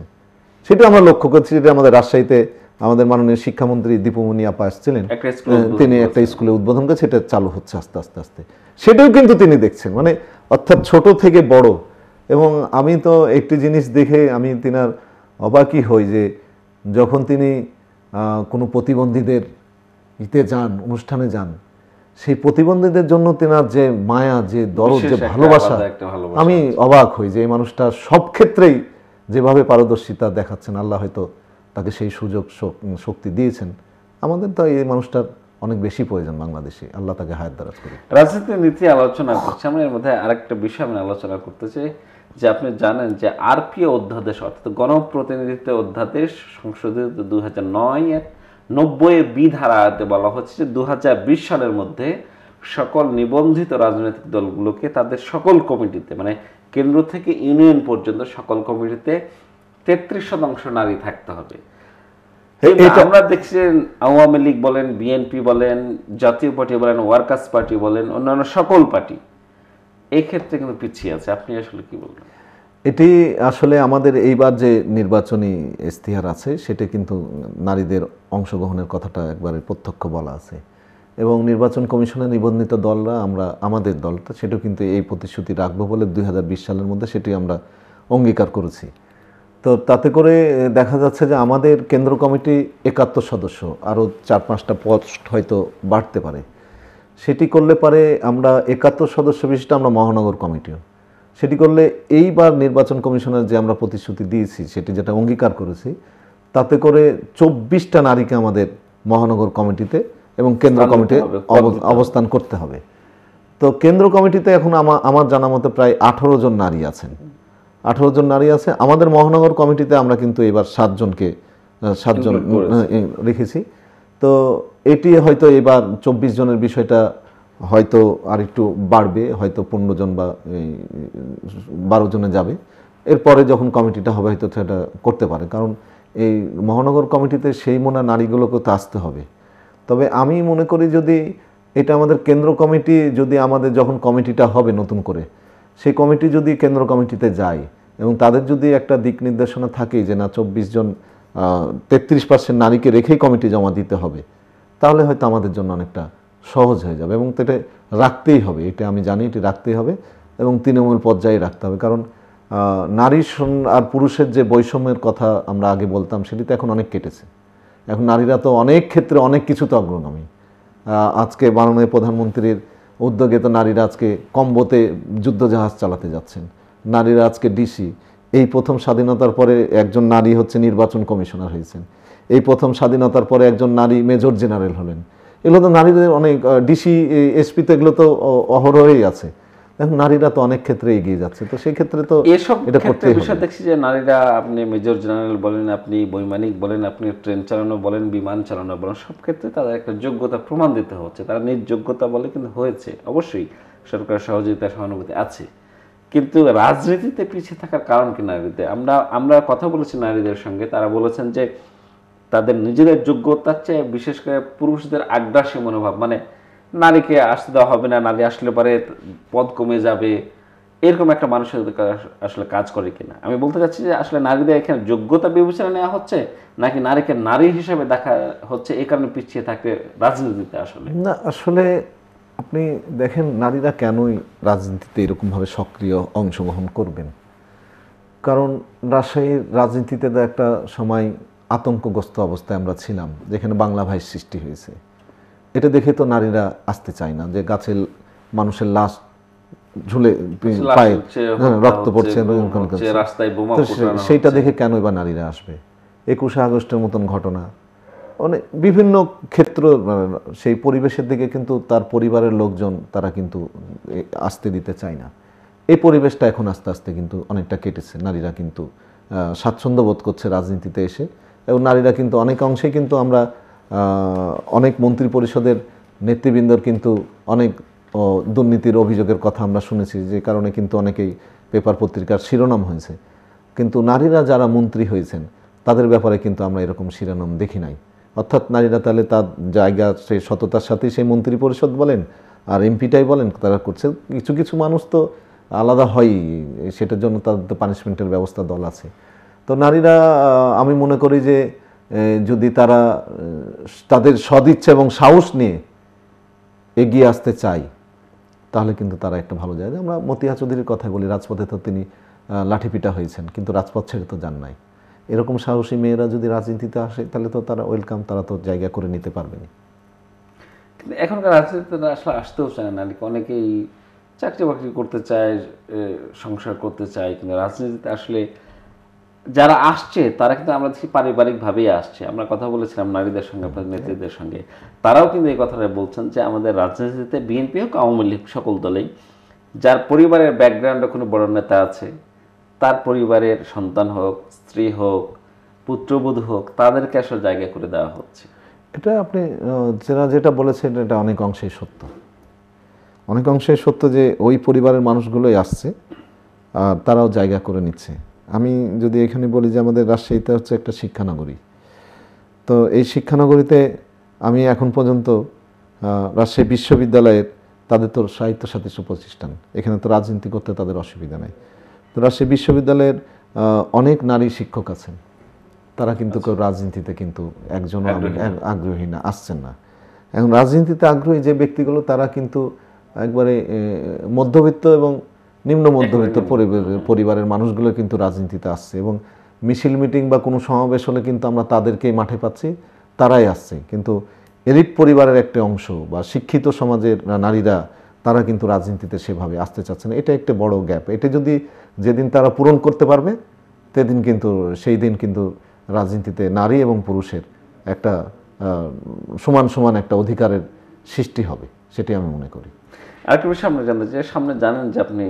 Speaker 2: সেটা আমরা লক্ষ্য করছি যেটা আমাদের রাজশাহীতে আমাদের মাননীয় শিক্ষামন্ত্রী দীপমণি আপা আসছিলেন তিনি একটা স্কুলে উদ্বোধন করেছে এটা চালু হচ্ছে আস্তে আস্তে আস্তে সেটাও কিন্তু তিনি দেখছেন মানে অর্থাৎ ছোট থেকে বড় এবং আমি তো একটি জিনিস দেখে আমি তিনার অবাকই হই যে যখন তিনি কোনো প্রতিবন্ধীদের ইতে যান অনুষ্ঠানে যান সেই প্রতিবন্ধীদের জন্য তেনার যে মায়া যে দরদ যে ভালোবাসা আমি অবাক হই যে এই মানুষটা সব ক্ষেত্রেই যেভাবে পারদর্শিতা দেখাচ্ছেন আল্লাহ হয়তো তাকে সেই সুযোগ শক্তি দিয়েছেন আমাদের তো এই মানুষটার অনেক বেশি প্রয়োজন বাংলাদেশে আল্লাহ তাকে হায়াত দারাজ করে
Speaker 1: রাজনীতির নীতি আলোচনা করছি আমরা এর মধ্যে আরেকটা বিষয় আমি আলোচনা করতে চাই যে আপনি জানেন যে আরপিও অধ্যাদেশ অর্থাৎ গণপ্রতিনিধিত্ব অধ্যাদেশ সংশোধিত দু হাজার নয়ের নব্বই বি ধারাতে বলা হচ্ছে যে দু সালের মধ্যে সকল নিবন্ধিত রাজনৈতিক দলগুলোকে তাদের সকল কমিটিতে মানে কেন্দ্র থেকে ইউনিয়ন পর্যন্ত সকল কমিটিতে তেত্রিশ শতাংশ নারী থাকতে হবে আমরা দেখছি আওয়ামী লীগ বলেন বিএনপি বলেন জাতীয় পার্টি বলেন ওয়ার্কার্স পার্টি বলেন অন্যান্য সকল পার্টি এক্ষেত্রে কিন্তু পিছিয়ে আছে আপনি আসলে কি বলবেন
Speaker 2: এটি আসলে আমাদের এইবার যে নির্বাচনী ইস্তিহার আছে সেটা কিন্তু নারীদের অংশগ্রহণের কথাটা একবারে প্রত্যক্ষ বলা আছে এবং নির্বাচন কমিশনের নিবন্ধিত দলরা আমরা আমাদের দলটা সেটাও কিন্তু এই প্রতিশ্রুতি রাখবো বলে দুই সালের মধ্যে সেটি আমরা অঙ্গীকার করেছি তো তাতে করে দেখা যাচ্ছে যে আমাদের কেন্দ্র কমিটি একাত্তর সদস্য আরও চার পাঁচটা পোস্ট হয়তো বাড়তে পারে সেটি করলে পারে আমরা একাত্তর সদস্য বিশিষ্ট আমরা মহানগর কমিটিও সেটি করলে এইবার নির্বাচন কমিশনের যে আমরা প্রতিশ্রুতি দিয়েছি সেটি যেটা অঙ্গীকার করেছি তাতে করে চব্বিশটা নারীকে আমাদের মহানগর কমিটিতে এবং কেন্দ্র কমিটি অবস্থান করতে হবে তো কেন্দ্র কমিটিতে এখন আমার জানা মতো প্রায় আঠারো জন নারী আছেন আঠারো জন নারী আছে আমাদের মহানগর কমিটিতে আমরা কিন্তু এবার সাতজনকে সাতজন রেখেছি তো এটি হয়তো এবার চব্বিশ জনের বিষয়টা হয়তো আর একটু বাড়বে হয়তো পনেরো জন বা বারো জনে যাবে এরপরে যখন কমিটিটা হবে হয়তো সেটা করতে পারে কারণ এই মহানগর কমিটিতে সেই মোনা নারীগুলোকে তো আসতে হবে তবে আমি মনে করি যদি এটা আমাদের কেন্দ্র কমিটি যদি আমাদের যখন কমিটিটা হবে নতুন করে সেই কমিটি যদি কেন্দ্র কমিটিতে যায় এবং তাদের যদি একটা দিক নির্দেশনা থাকে যে না চব্বিশ জন তেত্রিশ পার্সেন্ট নারীকে রেখেই কমিটি জমা দিতে হবে তাহলে হয়তো আমাদের জন্য অনেকটা সহজ হয়ে যাবে এবং এটা রাখতেই হবে এটা আমি জানি এটি রাখতেই হবে এবং তৃণমূল পর্যায়ে রাখতে হবে কারণ নারী আর পুরুষের যে বৈষম্যের কথা আমরা আগে বলতাম সেটি তো এখন অনেক কেটেছে এখন নারীরা তো অনেক ক্ষেত্রে অনেক কিছুতে অগ্রগামী আজকে মাননীয় প্রধানমন্ত্রীর উদ্যোগে তো নারীরা আজকে কম্বোতে যুদ্ধজাহাজ চালাতে যাচ্ছেন নারীরা আজকে ডিসি এই প্রথম স্বাধীনতার পরে একজন নারী হচ্ছে নির্বাচন কমিশনার হয়েছেন এই প্রথম স্বাধীনতার পরে একজন নারী মেজর জেনারেল হলেন এগুলো তো নারীদের অনেক ডিসি এসপি তো এগুলো তো অহরহই আছে এখন নারীরা তো অনেক ক্ষেত্রে এগিয়ে যাচ্ছে তো সেই ক্ষেত্রে তো এসব এটা করতে বিষয়
Speaker 1: দেখছি যে নারীরা আপনি মেজর জেনারেল বলেন আপনি বৈমানিক বলেন আপনি ট্রেন চালানো বলেন বিমান চালানো বলেন সব ক্ষেত্রে তাদের একটা যোগ্যতা প্রমাণ দিতে হচ্ছে তারা নিজ যোগ্যতা বলে কিন্তু হয়েছে অবশ্যই সরকারের সহযোগিতা সহানুভূতি আছে কিন্তু রাজনীতিতে পিছিয়ে থাকার কারণ কি নারীদের আমরা আমরা কথা বলেছি নারীদের সঙ্গে তারা বলেছেন যে তাদের নিজেদের যোগ্যতার চেয়ে বিশেষ করে পুরুষদের আগ্রাসী মনোভাব মানে নারীকে আসতে দেওয়া হবে না নারী আসলে পরে পদ কমে যাবে এরকম একটা মানুষের আসলে কাজ করে কিনা আমি বলতে চাচ্ছি যে আসলে নারীদের এখানে যোগ্যতা বিবেচনা নেওয়া হচ্ছে নাকি নারীকে নারী হিসেবে দেখা হচ্ছে এ কারণে পিছিয়ে থাকে রাজনীতিতে আসলে
Speaker 2: না আসলে আপনি দেখেন নারীরা কেনই রাজনীতিতে এরকমভাবে সক্রিয় অংশগ্রহণ করবেন কারণ রাজশাহীর রাজনীতিতে একটা সময় আতঙ্কগ্রস্ত অবস্থায় আমরা ছিলাম যেখানে বাংলা ভাই সৃষ্টি হয়েছে এটা দেখে তো নারীরা আসতে চায় না যে গাছের মানুষের লাশ ঝুলে হ্যাঁ, রক্ত পড়ছে সেইটা দেখে কেন বা নারীরা আসবে একুশে আগস্টের মতন ঘটনা অনেক মানে বিভিন্ন ক্ষেত্র মানে সেই পরিবেশের দিকে কিন্তু তার পরিবারের লোকজন তারা কিন্তু আসতে দিতে চায় না এই পরিবেশটা এখন আস্তে আস্তে কিন্তু অনেকটা কেটেছে নারীরা কিন্তু স্বাচ্ছন্দ্য বোধ করছে রাজনীতিতে এসে এবং নারীরা কিন্তু অনেক অংশে কিন্তু আমরা অনেক মন্ত্রী পরিষদের নেতৃবৃন্দর কিন্তু অনেক দুর্নীতির অভিযোগের কথা আমরা শুনেছি যে কারণে কিন্তু অনেকেই পেপার পত্রিকার শিরোনাম হয়েছে কিন্তু নারীরা যারা মন্ত্রী হয়েছেন তাদের ব্যাপারে কিন্তু আমরা এরকম শিরোনাম দেখি নাই অর্থাৎ নারীরা তাহলে তার জায়গা সেই সততার সাথে সেই মন্ত্রী পরিষদ বলেন আর এমপিটাই বলেন তারা করছে কিছু কিছু মানুষ তো আলাদা হয়ই সেটার জন্য তাদের তো পানিশমেন্টের ব্যবস্থা দল আছে তো নারীরা আমি মনে করি যে যদি তারা তাদের সদিচ্ছা এবং সাহস নিয়ে এগিয়ে আসতে চায় তাহলে কিন্তু তারা একটা ভালো জায়গা আমরা মতিয়া চৌধুরীর কথা বলি রাজপথে তো তিনি লাঠিপিটা হয়েছেন কিন্তু রাজপথ ছেড়ে তো যান নাই এরকম সাহসী মেয়েরা যদি রাজনীতিতে আসে তাহলে তো তারা ওয়েলকাম তারা তো জায়গা করে নিতে পারবেনি
Speaker 1: কিন্তু এখনকার রাজনীতিতে আসলে আসতেও চায় না অনেকেই চাকরি বাকরি করতে চায় সংসার করতে চায় কিন্তু রাজনীতিতে আসলে যারা আসছে তারা কিন্তু আমরা দেখি পারিবারিকভাবেই আসছে আমরা কথা বলেছিলাম নারীদের সঙ্গে আপনার নেত্রীদের সঙ্গে তারাও কিন্তু এই কথাটা বলছেন যে আমাদের রাজনীতিতে বিএনপি হোক আওয়ামী লীগ সকল দলেই যার পরিবারের ব্যাকগ্রাউন্ডে কোনো বড় নেতা আছে তার পরিবারের সন্তান হোক স্ত্রী হোক পুত্রবধূ হোক তাদেরকে আসলে জায়গা করে দেওয়া হচ্ছে
Speaker 2: এটা আপনি যারা যেটা বলেছেন এটা অনেক অংশেই সত্য অনেক অংশেই সত্য যে ওই পরিবারের মানুষগুলোই আসছে আর তারাও জায়গা করে নিচ্ছে আমি যদি এখানে বলি যে আমাদের রাজশাহীতে হচ্ছে একটা শিক্ষানগরী তো এই শিক্ষানগরীতে আমি এখন পর্যন্ত রাজশাহী বিশ্ববিদ্যালয়ের তাদের তো সাহিত্য সাথী সুপ্রতিষ্ঠান এখানে তো রাজনীতি করতে তাদের অসুবিধা নেই তো রাজশাহী বিশ্ববিদ্যালয়ের অনেক নারী শিক্ষক আছেন তারা কিন্তু কেউ আচ্ছা। রাজনীতিতে কিন্তু একজন আগ্রহী না আসছেন না এখন রাজনীতিতে আগ্রহী যে ব্যক্তিগুলো তারা কিন্তু একবারে মধ্যবিত্ত এবং নিম্ন মধ্যবিত্ত হ্যাঁ। পরিবারের মানুষগুলো কিন্তু রাজনীতিতে আসছে এবং মিছিল মিটিং বা কোনো সমাবেশ হলে কিন্তু আমরা তাদেরকেই মাঠে পাচ্ছি তারাই আসছে কিন্তু এলিট পরিবারের একটা অংশ বা শিক্ষিত সমাজের নারীরা তারা কিন্তু রাজনীতিতে সেভাবে আসতে চাচ্ছে না এটা একটা বড় গ্যাপ এটা যদি যেদিন তারা পূরণ করতে পারবে সেদিন কিন্তু সেই দিন কিন্তু রাজনীতিতে নারী এবং পুরুষের একটা সমান সমান একটা অধিকারের সৃষ্টি হবে সেটি আমি মনে করি
Speaker 1: আরেকটু সামনে জানতে চাই সামনে জানেন যে আপনি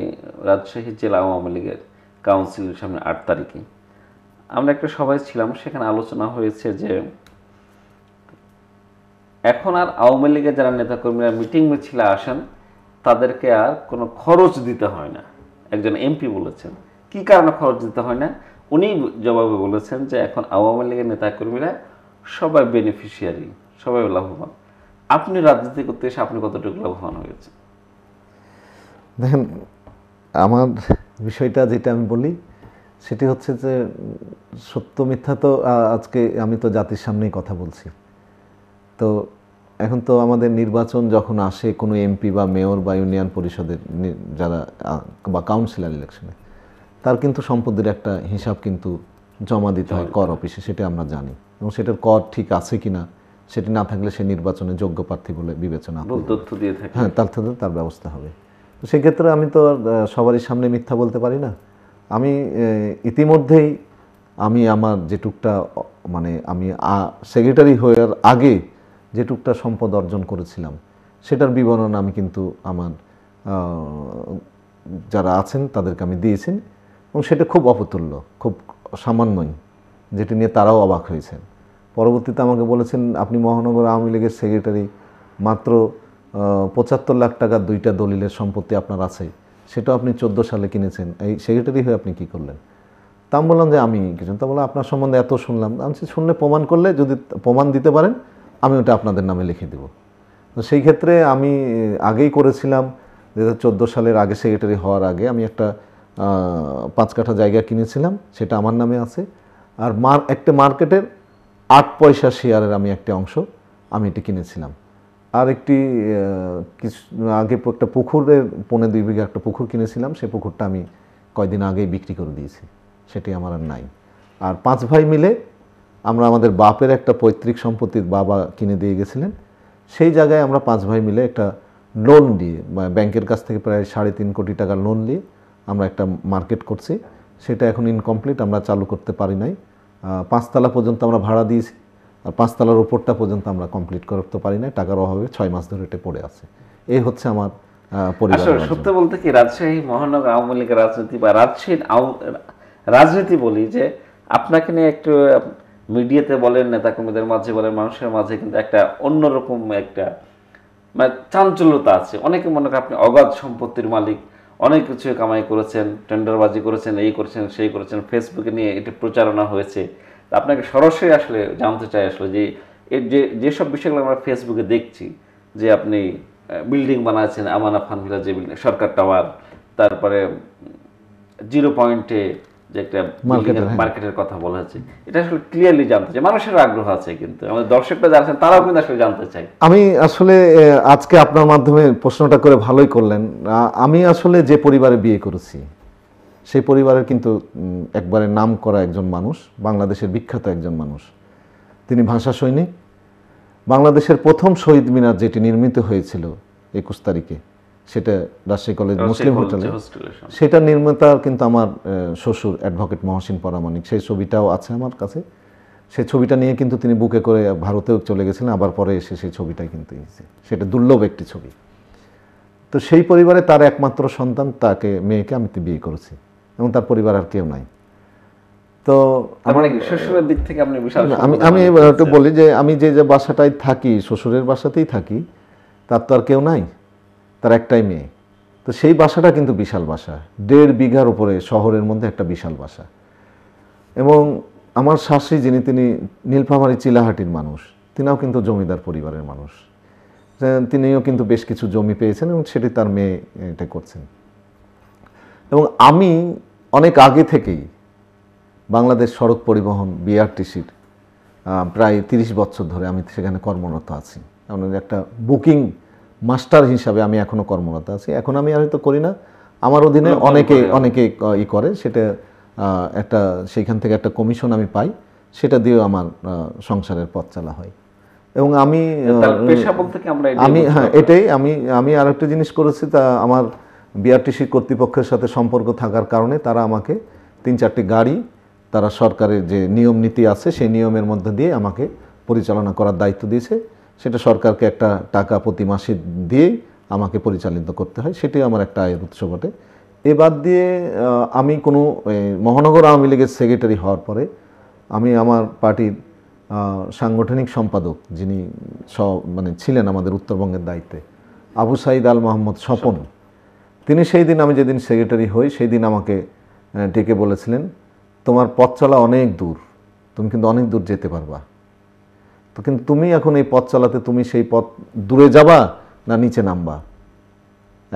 Speaker 1: রাজশাহী জেলা আওয়ামী লীগের কাউন্সিলের সামনে আট তারিখে আমরা একটা সভায় ছিলাম সেখানে আলোচনা হয়েছে যে এখন আর আওয়ামী লীগের যারা নেতাকর্মীরা মিটিং মিছিলে আসেন তাদেরকে আর কোনো খরচ দিতে হয় না একজন এমপি বলেছেন কি কারণে খরচ দিতে হয় না উনি জবাবে বলেছেন যে এখন আওয়ামী লীগের নেতাকর্মীরা সবাই বেনিফিশিয়ারি সবাই লাভবান আপনি রাজনীতি করতে এসে আপনি কতটুকু লাভবান হয়েছেন
Speaker 2: দেখেন আমার বিষয়টা যেটা আমি বলি সেটি হচ্ছে যে সত্য মিথ্যা তো আজকে আমি তো জাতির সামনেই কথা বলছি তো এখন তো আমাদের নির্বাচন যখন আসে কোনো এমপি বা মেয়র বা ইউনিয়ন পরিষদের যারা বা কাউন্সিলর ইলেকশনে তার কিন্তু সম্পত্তির একটা হিসাব কিন্তু জমা দিতে হয় কর অফিসে সেটা আমরা জানি এবং সেটার কর ঠিক আছে কি না সেটি না থাকলে সে নির্বাচনে যোগ্য প্রার্থী বলে বিবেচনা
Speaker 1: তথ্য হ্যাঁ
Speaker 2: তার তার ব্যবস্থা হবে তো সেক্ষেত্রে আমি তো সবারই সামনে মিথ্যা বলতে পারি না আমি ইতিমধ্যেই আমি আমার যেটুকটা মানে আমি সেক্রেটারি হওয়ার আগে যেটুকটা সম্পদ অর্জন করেছিলাম সেটার বিবরণ আমি কিন্তু আমার যারা আছেন তাদেরকে আমি দিয়েছি এবং সেটা খুব অপতুল্য খুব সামান্যই যেটি নিয়ে তারাও অবাক হয়েছেন পরবর্তীতে আমাকে বলেছেন আপনি মহানগর আওয়ামী লীগের সেক্রেটারি মাত্র পঁচাত্তর লাখ টাকার দুইটা দলিলের সম্পত্তি আপনার আছে সেটা আপনি চোদ্দো সালে কিনেছেন এই সেক্রেটারি হয়ে আপনি কি করলেন তা আমি বললাম যে আমি কিছু তা বললাম আপনার সম্বন্ধে এত শুনলাম আমি শুনলে প্রমাণ করলে যদি প্রমাণ দিতে পারেন আমি ওটা আপনাদের নামে লিখে দেবো তো সেই ক্ষেত্রে আমি আগেই করেছিলাম দু হাজার সালের আগে সেক্রেটারি হওয়ার আগে আমি একটা পাঁচ কাঠা জায়গা কিনেছিলাম সেটা আমার নামে আছে আর মার একটা মার্কেটের আট পয়সা শেয়ারের আমি একটা অংশ আমি এটি কিনেছিলাম আর একটি কিছু আগে একটা পুকুরের পনে দুই বিঘা একটা পুকুর কিনেছিলাম সে পুকুরটা আমি কয়দিন আগেই বিক্রি করে দিয়েছি সেটি আমার আর নাই আর পাঁচ ভাই মিলে আমরা আমাদের বাপের একটা পৈতৃক সম্পত্তির বাবা কিনে দিয়ে গেছিলেন সেই জায়গায় আমরা পাঁচ ভাই মিলে একটা লোন দিয়ে ব্যাংকের কাছ থেকে প্রায় সাড়ে তিন কোটি টাকা লোন নিয়ে আমরা একটা মার্কেট করছি সেটা এখন ইনকমপ্লিট আমরা চালু করতে পারি নাই পাঁচতলা পর্যন্ত আমরা ভাড়া দিয়েছি আর পাঁচতলার ওপরটা পর্যন্ত আমরা কমপ্লিট করতে পারি না টাকার অভাবে ছয় মাস ধরে এটা পড়ে আছে এই হচ্ছে আমার পরিবার সত্য
Speaker 1: বলতে কি রাজশাহী মহানগর আওয়ামী লীগের রাজনীতি বা রাজশাহীর রাজনীতি বলি যে আপনাকে নিয়ে একটু মিডিয়াতে বলেন মাঝে বলেন মানুষের মাঝে কিন্তু একটা অন্যরকম একটা মানে চাঞ্চল্যতা আছে অনেকে মনে করেন আপনি অগাধ সম্পত্তির মালিক অনেক কিছু কামাই করেছেন টেন্ডারবাজি করেছেন এই করেছেন সেই করেছেন ফেসবুকে নিয়ে এটি প্রচারণা হয়েছে আপনাকে সরাসরি আসলে জানতে চাই আসলে যে এর যে যেসব বিষয়গুলো আমরা ফেসবুকে দেখছি যে আপনি বিল্ডিং বানাচ্ছেন আমানা ফানভিলা যে বিল্ডিং সরকার টাওয়ার তারপরে জিরো পয়েন্টে যে একটা মার্কেটের হ্যাঁ। কথা বলা হচ্ছে এটা আসলে ক্লিয়ারলি জানতে চাই মানুষের আগ্রহ আছে কিন্তু আমাদের দর্শকরা যারা আছেন তারাও কিন্তু আসলে জানতে চাই
Speaker 2: আমি আসলে আজকে আপনার মাধ্যমে প্রশ্নটা করে ভালোই করলেন আমি আসলে যে পরিবারে বিয়ে করেছি সেই পরিবারের কিন্তু একবারে নাম করা একজন মানুষ বাংলাদেশের বিখ্যাত একজন মানুষ তিনি ভাষা সৈনিক বাংলাদেশের প্রথম শহীদ মিনার যেটি নির্মিত হয়েছিল একুশ তারিখে সেটা রাজশাহী কলেজ মুসলিম হোটেলে সেটা নির্মাতার কিন্তু আমার শ্বশুর অ্যাডভোকেট মহসিন পরামানিক সেই ছবিটাও আছে আমার কাছে সেই ছবিটা নিয়ে কিন্তু তিনি বুকে করে ভারতেও চলে গেছিলেন আবার পরে এসে সেই ছবিটাই কিন্তু এসেছে সেটা দুর্লভ একটি ছবি তো সেই পরিবারে তার একমাত্র সন্তান তাকে মেয়েকে আমি বিয়ে করেছি এবং তার পরিবার আর কেউ নাই তো মানে
Speaker 1: দিক থেকে বিশাল আমি আমি
Speaker 2: একটু বলি যে আমি যে যে বাসাটায় থাকি শ্বশুরের বাসাতেই থাকি তার তো আর কেউ নাই তার একটাই মেয়ে তো সেই বাসাটা কিন্তু বিশাল বাসা দেড় বিঘার উপরে শহরের মধ্যে একটা বিশাল বাসা এবং আমার শাশুড়ি যিনি তিনি নীলফামারি চিলাহাটির মানুষ তিনিও কিন্তু জমিদার পরিবারের মানুষ তিনিও কিন্তু বেশ কিছু জমি পেয়েছেন এবং সেটি তার মেয়ে এটা করছেন এবং আমি অনেক আগে থেকেই বাংলাদেশ সড়ক পরিবহন বিআরটিসির প্রায় তিরিশ বছর ধরে আমি সেখানে কর্মরত আছি আমাদের একটা বুকিং মাস্টার হিসাবে আমি এখনও কর্মরত আছি এখন আমি হয়তো করি না আমার অধীনে অনেকে অনেকে ই করে সেটা একটা সেইখান থেকে একটা কমিশন আমি পাই সেটা দিয়েও আমার সংসারের পথ চালা হয় এবং আমি
Speaker 1: আমি হ্যাঁ এটাই
Speaker 2: আমি আমি আর একটা জিনিস করেছি তা আমার বিআরটিসি কর্তৃপক্ষের সাথে সম্পর্ক থাকার কারণে তারা আমাকে তিন চারটি গাড়ি তারা সরকারের যে নিয়ম নীতি আছে সেই নিয়মের মধ্যে দিয়ে আমাকে পরিচালনা করার দায়িত্ব দিয়েছে সেটা সরকারকে একটা টাকা প্রতি মাসে দিয়েই আমাকে পরিচালিত করতে হয় সেটি আমার একটা আয়ের উৎস বটে এ বাদ দিয়ে আমি কোনো মহানগর আওয়ামী লীগের সেক্রেটারি হওয়ার পরে আমি আমার পার্টির সাংগঠনিক সম্পাদক যিনি স মানে ছিলেন আমাদের উত্তরবঙ্গের দায়িত্বে আবু সাইদ আল মোহাম্মদ স্বপন তিনি সেই দিন আমি যেদিন সেক্রেটারি হই সেই দিন আমাকে ডেকে বলেছিলেন তোমার পথ চলা অনেক দূর তুমি কিন্তু অনেক দূর যেতে পারবা তো কিন্তু তুমি এখন এই পথ চলাতে তুমি সেই পথ দূরে যাবা না নিচে নামবা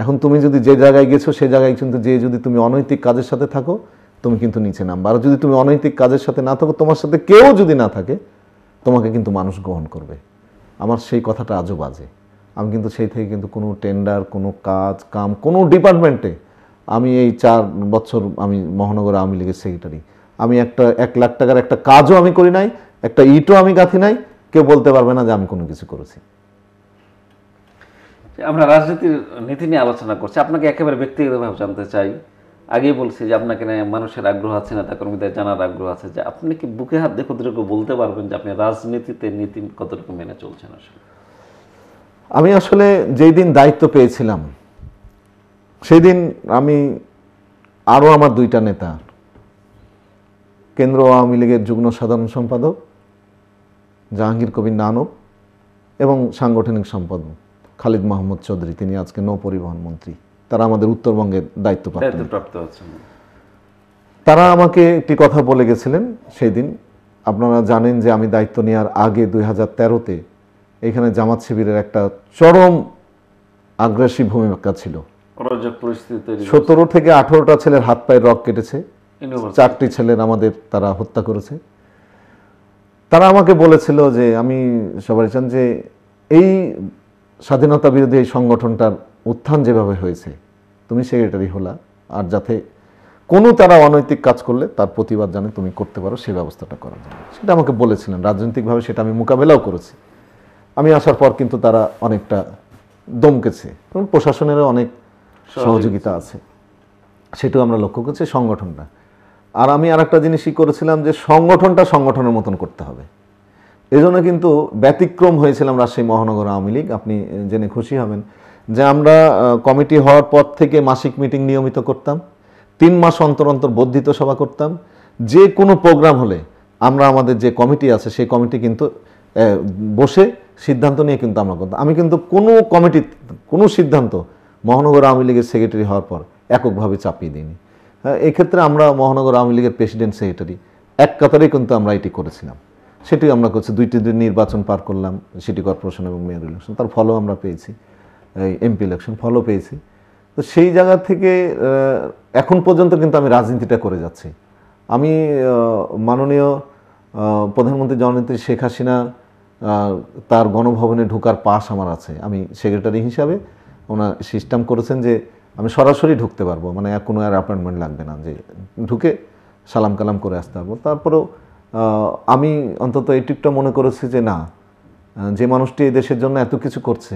Speaker 2: এখন তুমি যদি যে জায়গায় গেছো সেই জায়গায় কিন্তু যে যদি তুমি অনৈতিক কাজের সাথে থাকো তুমি কিন্তু নিচে নামবা আর যদি তুমি অনৈতিক কাজের সাথে না থাকো তোমার সাথে কেউ যদি না থাকে তোমাকে কিন্তু মানুষ গ্রহণ করবে আমার সেই কথাটা আজও বাজে আমি কিন্তু সেই থেকে কিন্তু কোনো টেন্ডার কোনো কাজ কাম কোনো ডিপার্টমেন্টে আমি এই চার বছর আমি মহানগর আওয়ামী লীগের সেক্রেটারি আমি একটা এক লাখ টাকার একটা কাজও আমি করি নাই একটা ইটও আমি গাঁথি নাই কেউ বলতে পারবে না যে আমি কোনো কিছু করেছি
Speaker 1: আমরা রাজনীতির নীতি নিয়ে আলোচনা করছি আপনাকে একেবারে ব্যক্তিগতভাবে জানতে চাই আগেই বলছি যে আপনাকে মানুষের আগ্রহ আছে নেতা কর্মীদের জানার আগ্রহ আছে যে আপনি কি বুকে হাত দিয়ে কতটুকু বলতে পারবেন যে আপনি রাজনীতিতে নীতি কতটুকু মেনে চলছেন আসলে
Speaker 2: আমি আসলে যেই দিন দায়িত্ব পেয়েছিলাম সেদিন আমি আরও আমার দুইটা নেতা কেন্দ্র আওয়ামী লীগের যুগ্ম সাধারণ সম্পাদক জাহাঙ্গীর কবির নানব এবং সাংগঠনিক সম্পাদক খালিদ মাহমুদ চৌধুরী তিনি আজকে নৌপরিবহন মন্ত্রী তারা আমাদের উত্তরবঙ্গের দায়িত্বপ্রাপ্ত তারা আমাকে একটি কথা বলে গেছিলেন সেই দিন আপনারা জানেন যে আমি দায়িত্ব নেওয়ার আগে দুই হাজার তেরোতে এখানে জামাত শিবিরের একটা চরম আগ্রাসী ভূমিকা ছিল সতেরো থেকে আঠেরোটা ছেলের হাত পায়ে রক কেটেছে চারটি ছেলের আমাদের তারা হত্যা করেছে তারা আমাকে বলেছিল যে আমি সবাই চান যে এই স্বাধীনতা বিরোধী এই সংগঠনটার উত্থান যেভাবে হয়েছে তুমি সেক্রেটারি হলা আর যাতে কোনো তারা অনৈতিক কাজ করলে তার প্রতিবাদ জানে তুমি করতে পারো সে ব্যবস্থাটা করা যায় সেটা আমাকে বলেছিলেন রাজনৈতিকভাবে সেটা আমি মোকাবেলাও করেছি আমি আসার পর কিন্তু তারা অনেকটা দমকেছে এবং প্রশাসনেরও অনেক সহযোগিতা আছে সেটাও আমরা লক্ষ্য করছি সংগঠনটা আর আমি আর একটা জিনিসই করেছিলাম যে সংগঠনটা সংগঠনের মতন করতে হবে এজন্য কিন্তু ব্যতিক্রম হয়েছিলাম রাজশাহী মহানগর আওয়ামী লীগ আপনি জেনে খুশি হবেন যে আমরা কমিটি হওয়ার পর থেকে মাসিক মিটিং নিয়মিত করতাম তিন মাস অন্তর অন্তর বর্ধিত সভা করতাম যে কোনো প্রোগ্রাম হলে আমরা আমাদের যে কমিটি আছে সেই কমিটি কিন্তু বসে সিদ্ধান্ত নিয়ে কিন্তু আমরা করতাম আমি কিন্তু কোনো কমিটি কোনো সিদ্ধান্ত মহানগর আওয়ামী লীগের সেক্রেটারি হওয়ার পর এককভাবে চাপিয়ে দিইনি এক্ষেত্রে আমরা মহানগর আওয়ামী লীগের প্রেসিডেন্ট সেক্রেটারি এক কাতারেই কিন্তু আমরা এটি করেছিলাম সেটি আমরা করছি দুইটি দুই নির্বাচন পার করলাম সিটি কর্পোরেশন এবং মেয়র ইলেকশন তার ফলও আমরা পেয়েছি এমপি ইলেকশন ফলও পেয়েছি তো সেই জায়গা থেকে এখন পর্যন্ত কিন্তু আমি রাজনীতিটা করে যাচ্ছি আমি মাননীয় প্রধানমন্ত্রী জননেত্রী শেখ হাসিনা তার গণভবনে ঢোকার পাস আমার আছে আমি সেক্রেটারি হিসাবে ওনার সিস্টেম করেছেন যে আমি সরাসরি ঢুকতে পারবো মানে কোনো আর অ্যাপয়েন্টমেন্ট লাগবে না যে ঢুকে সালাম কালাম করে আসতে পারবো তারপরেও আমি অন্তত এইটুকটা মনে করেছি যে না যে মানুষটি এই দেশের জন্য এত কিছু করছে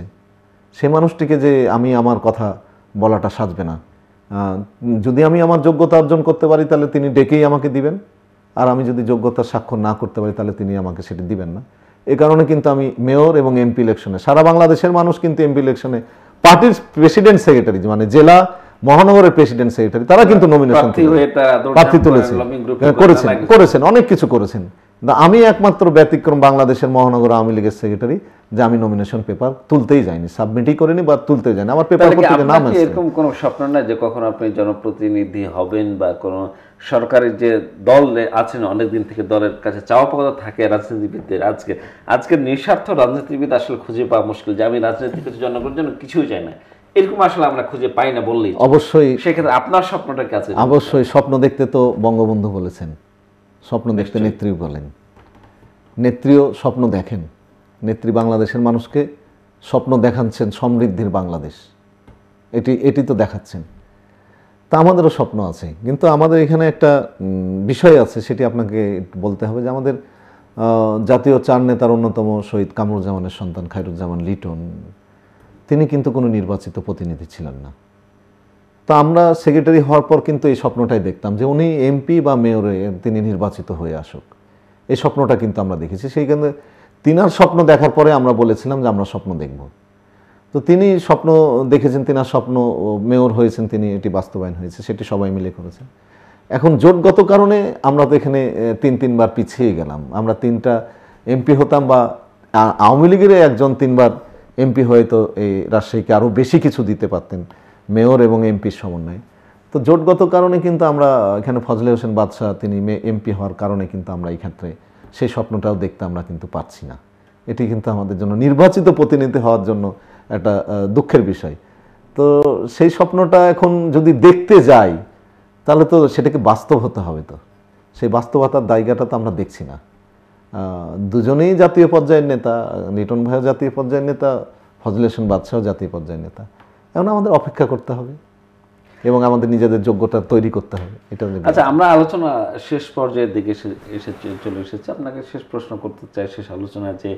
Speaker 2: সে মানুষটিকে যে আমি আমার কথা বলাটা সাজবে না যদি আমি আমার যোগ্যতা অর্জন করতে পারি তাহলে তিনি ডেকেই আমাকে দিবেন আর আমি যদি যোগ্যতার স্বাক্ষর না করতে পারি তাহলে তিনি আমাকে সেটি দিবেন না এ কারণে কিন্তু আমি মেয়র এবং এমপি ইলেকশনে সারা বাংলাদেশের মানুষ কিন্তু এমপি ইলেকশনে পার্টির প্রেসিডেন্ট সেক্রেটারি মানে জেলা মহানগরের প্রেসিডেন্ট সেক্রেটারি তারা কিন্তু নমিনেশন
Speaker 1: প্রার্থী তুলেছে হ্যাঁ, করেছেন
Speaker 2: করেছেন অনেক কিছু করেছেন আমি একমাত্র ব্যতিক্রম বাংলাদেশের মহানগর আওয়ামী লীগের সেক্রেটারি যে আমি নমিনেশন পেপার তুলতেই যাইনি সাবমিটই করিনি বা তুলতে যাইনি আমার পেপার পত্রিকা নাম আছে এরকম
Speaker 1: কোনো স্বপ্ন না যে কখন আপনি জনপ্রতিনিধি হবেন বা কোনো সরকারের যে দল আছেন অনেকদিন থেকে দলের কাছে চাওয়া পাওয়া থাকে রাজনীতিবিদদের আজকে আজকে নিঃস্বার্থ রাজনীতিবিদ আসলে খুঁজে পাওয়া মুশকিল যে আমি রাজনীতি করছি জনগণের জন্য কিছুই চাই না এরকম আসলে আমরা খুঁজে পাই না বললি অবশ্যই সেক্ষেত্রে আপনার কি কাছে অবশ্যই
Speaker 2: স্বপ্ন দেখতে তো বঙ্গবন্ধু বলেছেন স্বপ্ন দেখতে নেত্রী বলেন নেত্রীও স্বপ্ন দেখেন নেত্রী বাংলাদেশের মানুষকে স্বপ্ন দেখাচ্ছেন সমৃদ্ধির বাংলাদেশ এটি এটি তো দেখাচ্ছেন তা আমাদেরও স্বপ্ন আছে কিন্তু আমাদের এখানে একটা বিষয় আছে সেটি আপনাকে বলতে হবে যে আমাদের জাতীয় চার নেতার অন্যতম শহীদ কামরুজ্জামানের সন্তান খায়রুজ্জামান লিটন তিনি কিন্তু কোনো নির্বাচিত প্রতিনিধি ছিলেন না তা আমরা সেক্রেটারি হওয়ার পর কিন্তু এই স্বপ্নটাই দেখতাম যে উনি এমপি বা মেয়রে তিনি নির্বাচিত হয়ে আসুক এই স্বপ্নটা কিন্তু আমরা দেখেছি সেইখানে তিনার স্বপ্ন দেখার পরে আমরা বলেছিলাম যে আমরা স্বপ্ন দেখব তো তিনি স্বপ্ন দেখেছেন তিনার স্বপ্ন মেয়র হয়েছেন তিনি এটি বাস্তবায়ন হয়েছে সেটি সবাই মিলে করেছেন এখন জোটগত কারণে আমরা তো এখানে তিন তিনবার পিছিয়ে গেলাম আমরা তিনটা এমপি হতাম বা আওয়ামী লীগের একজন তিনবার এমপি হয়তো এই রাজশাহীকে আরও বেশি কিছু দিতে পারতেন মেয়র এবং এমপির সমন্বয়ে তো জোটগত কারণে কিন্তু আমরা এখানে ফজলে হোসেন বাদশাহ তিনি মে এমপি হওয়ার কারণে কিন্তু আমরা এই ক্ষেত্রে সেই স্বপ্নটাও দেখতে আমরা কিন্তু পাচ্ছি না এটি কিন্তু আমাদের জন্য নির্বাচিত প্রতিনিধি হওয়ার জন্য একটা দুঃখের বিষয় তো সেই স্বপ্নটা এখন যদি দেখতে যাই তাহলে তো সেটাকে বাস্তব হতে হবে তো সেই বাস্তবতার জায়গাটা তো আমরা দেখছি না দুজনেই জাতীয় পর্যায়ের নেতা নিটন ভাইও জাতীয় পর্যায়ের নেতা ফজল হোসেন বাদশাহ জাতীয় পর্যায়ের নেতা এখন আমাদের অপেক্ষা করতে হবে এবং আমাদের নিজেদের যোগ্যতা তৈরি করতে হবে এটা আচ্ছা
Speaker 1: আমরা আলোচনা শেষ পর্যায়ের দিকে এসে চলে এসেছি আপনাকে শেষ প্রশ্ন করতে চাই শেষ আলোচনা যে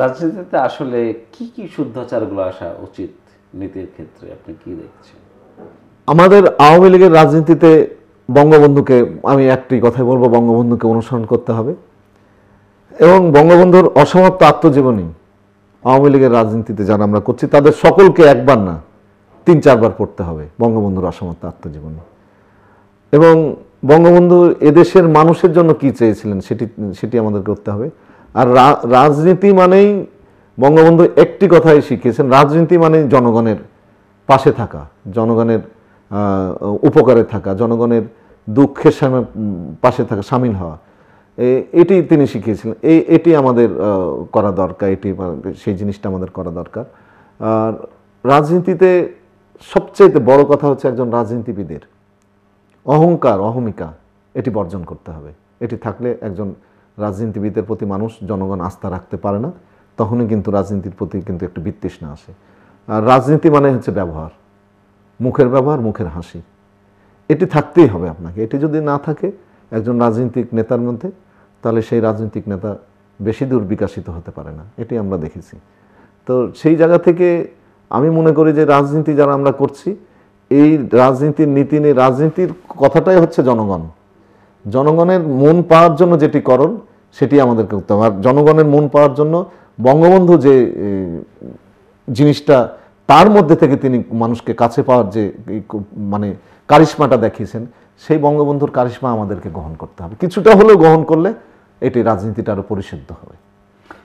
Speaker 1: রাজনীতিতে আসলে কি কি শুদ্ধাচারগুলো আসা উচিত নীতির ক্ষেত্রে আপনি কি দেখছেন
Speaker 2: আমাদের আওয়ামী লীগের রাজনীতিতে বঙ্গবন্ধুকে আমি একটি কথাই বলবো বঙ্গবন্ধুকে অনুসরণ করতে হবে এবং বঙ্গবন্ধুর অসমাপ্ত আত্মজীবনী আওয়ামী লীগের রাজনীতিতে যারা আমরা করছি তাদের সকলকে একবার না তিন চারবার পড়তে হবে বঙ্গবন্ধুর অসমাপ্ত আত্মজীবনী এবং বঙ্গবন্ধু এদেশের মানুষের জন্য কি চেয়েছিলেন সেটি সেটি আমাদের করতে হবে আর রাজনীতি মানেই বঙ্গবন্ধু একটি কথাই শিখিয়েছেন রাজনীতি মানে জনগণের পাশে থাকা জনগণের উপকারে থাকা জনগণের দুঃখের সামনে পাশে থাকা সামিল হওয়া এটি তিনি শিখিয়েছিলেন এই এটি আমাদের করা দরকার এটি সেই জিনিসটা আমাদের করা দরকার আর রাজনীতিতে সবচেয়ে বড় কথা হচ্ছে একজন রাজনীতিবিদের অহংকার অহমিকা এটি বর্জন করতে হবে এটি থাকলে একজন রাজনীতিবিদের প্রতি মানুষ জনগণ আস্থা রাখতে পারে না তখনই কিন্তু রাজনীতির প্রতি কিন্তু একটু বিতৃষ্ণা আসে আর রাজনীতি মানে হচ্ছে ব্যবহার মুখের ব্যবহার মুখের হাসি এটি থাকতেই হবে আপনাকে এটি যদি না থাকে একজন রাজনৈতিক নেতার মধ্যে তাহলে সেই রাজনৈতিক নেতা বেশি দূর বিকাশিত হতে পারে না এটি আমরা দেখেছি তো সেই জায়গা থেকে আমি মনে করি যে রাজনীতি যারা আমরা করছি এই রাজনীতির নীতি নিয়ে রাজনীতির কথাটাই হচ্ছে জনগণ জনগণের মন পাওয়ার জন্য যেটি করণ সেটি আমাদের করতে হবে আর জনগণের মন পাওয়ার জন্য বঙ্গবন্ধু যে জিনিসটা তার মধ্যে থেকে তিনি মানুষকে কাছে পাওয়ার যে মানে কারিশ্মাটা দেখিয়েছেন সেই বঙ্গবন্ধুর কারিশ্মা আমাদেরকে গ্রহণ করতে হবে কিছুটা হলেও গ্রহণ করলে এটি রাজনীতিটা আরও পরিশুদ্ধ হবে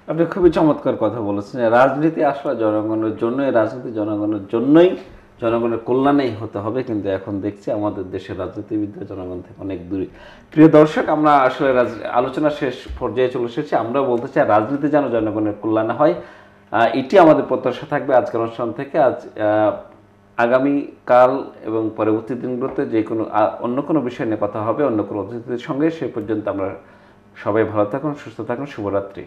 Speaker 1: আপনি খুবই চমৎকার কথা বলেছেন রাজনীতি আসলে জনগণের জন্যই রাজনীতি জনগণের জন্যই জনগণের কল্যাণেই হতে হবে কিন্তু এখন দেখছি আমাদের দেশের রাজনীতিবিদ্যা জনগণ থেকে অনেক দূরে প্রিয় দর্শক আমরা আসলে আলোচনা শেষ পর্যায়ে চলে এসেছি আমরা বলতে চাই রাজনীতি যেন জনগণের কল্যাণে হয় এটি আমাদের প্রত্যাশা থাকবে আজকের অনুষ্ঠান থেকে আজ আগামী কাল এবং পরবর্তী দিনগুলোতে যে কোনো অন্য কোনো বিষয় নিয়ে কথা হবে অন্য কোনো অতিথিদের সঙ্গে সে পর্যন্ত আমরা সবাই ভালো থাকুন সুস্থ থাকুন শুভরাত্রি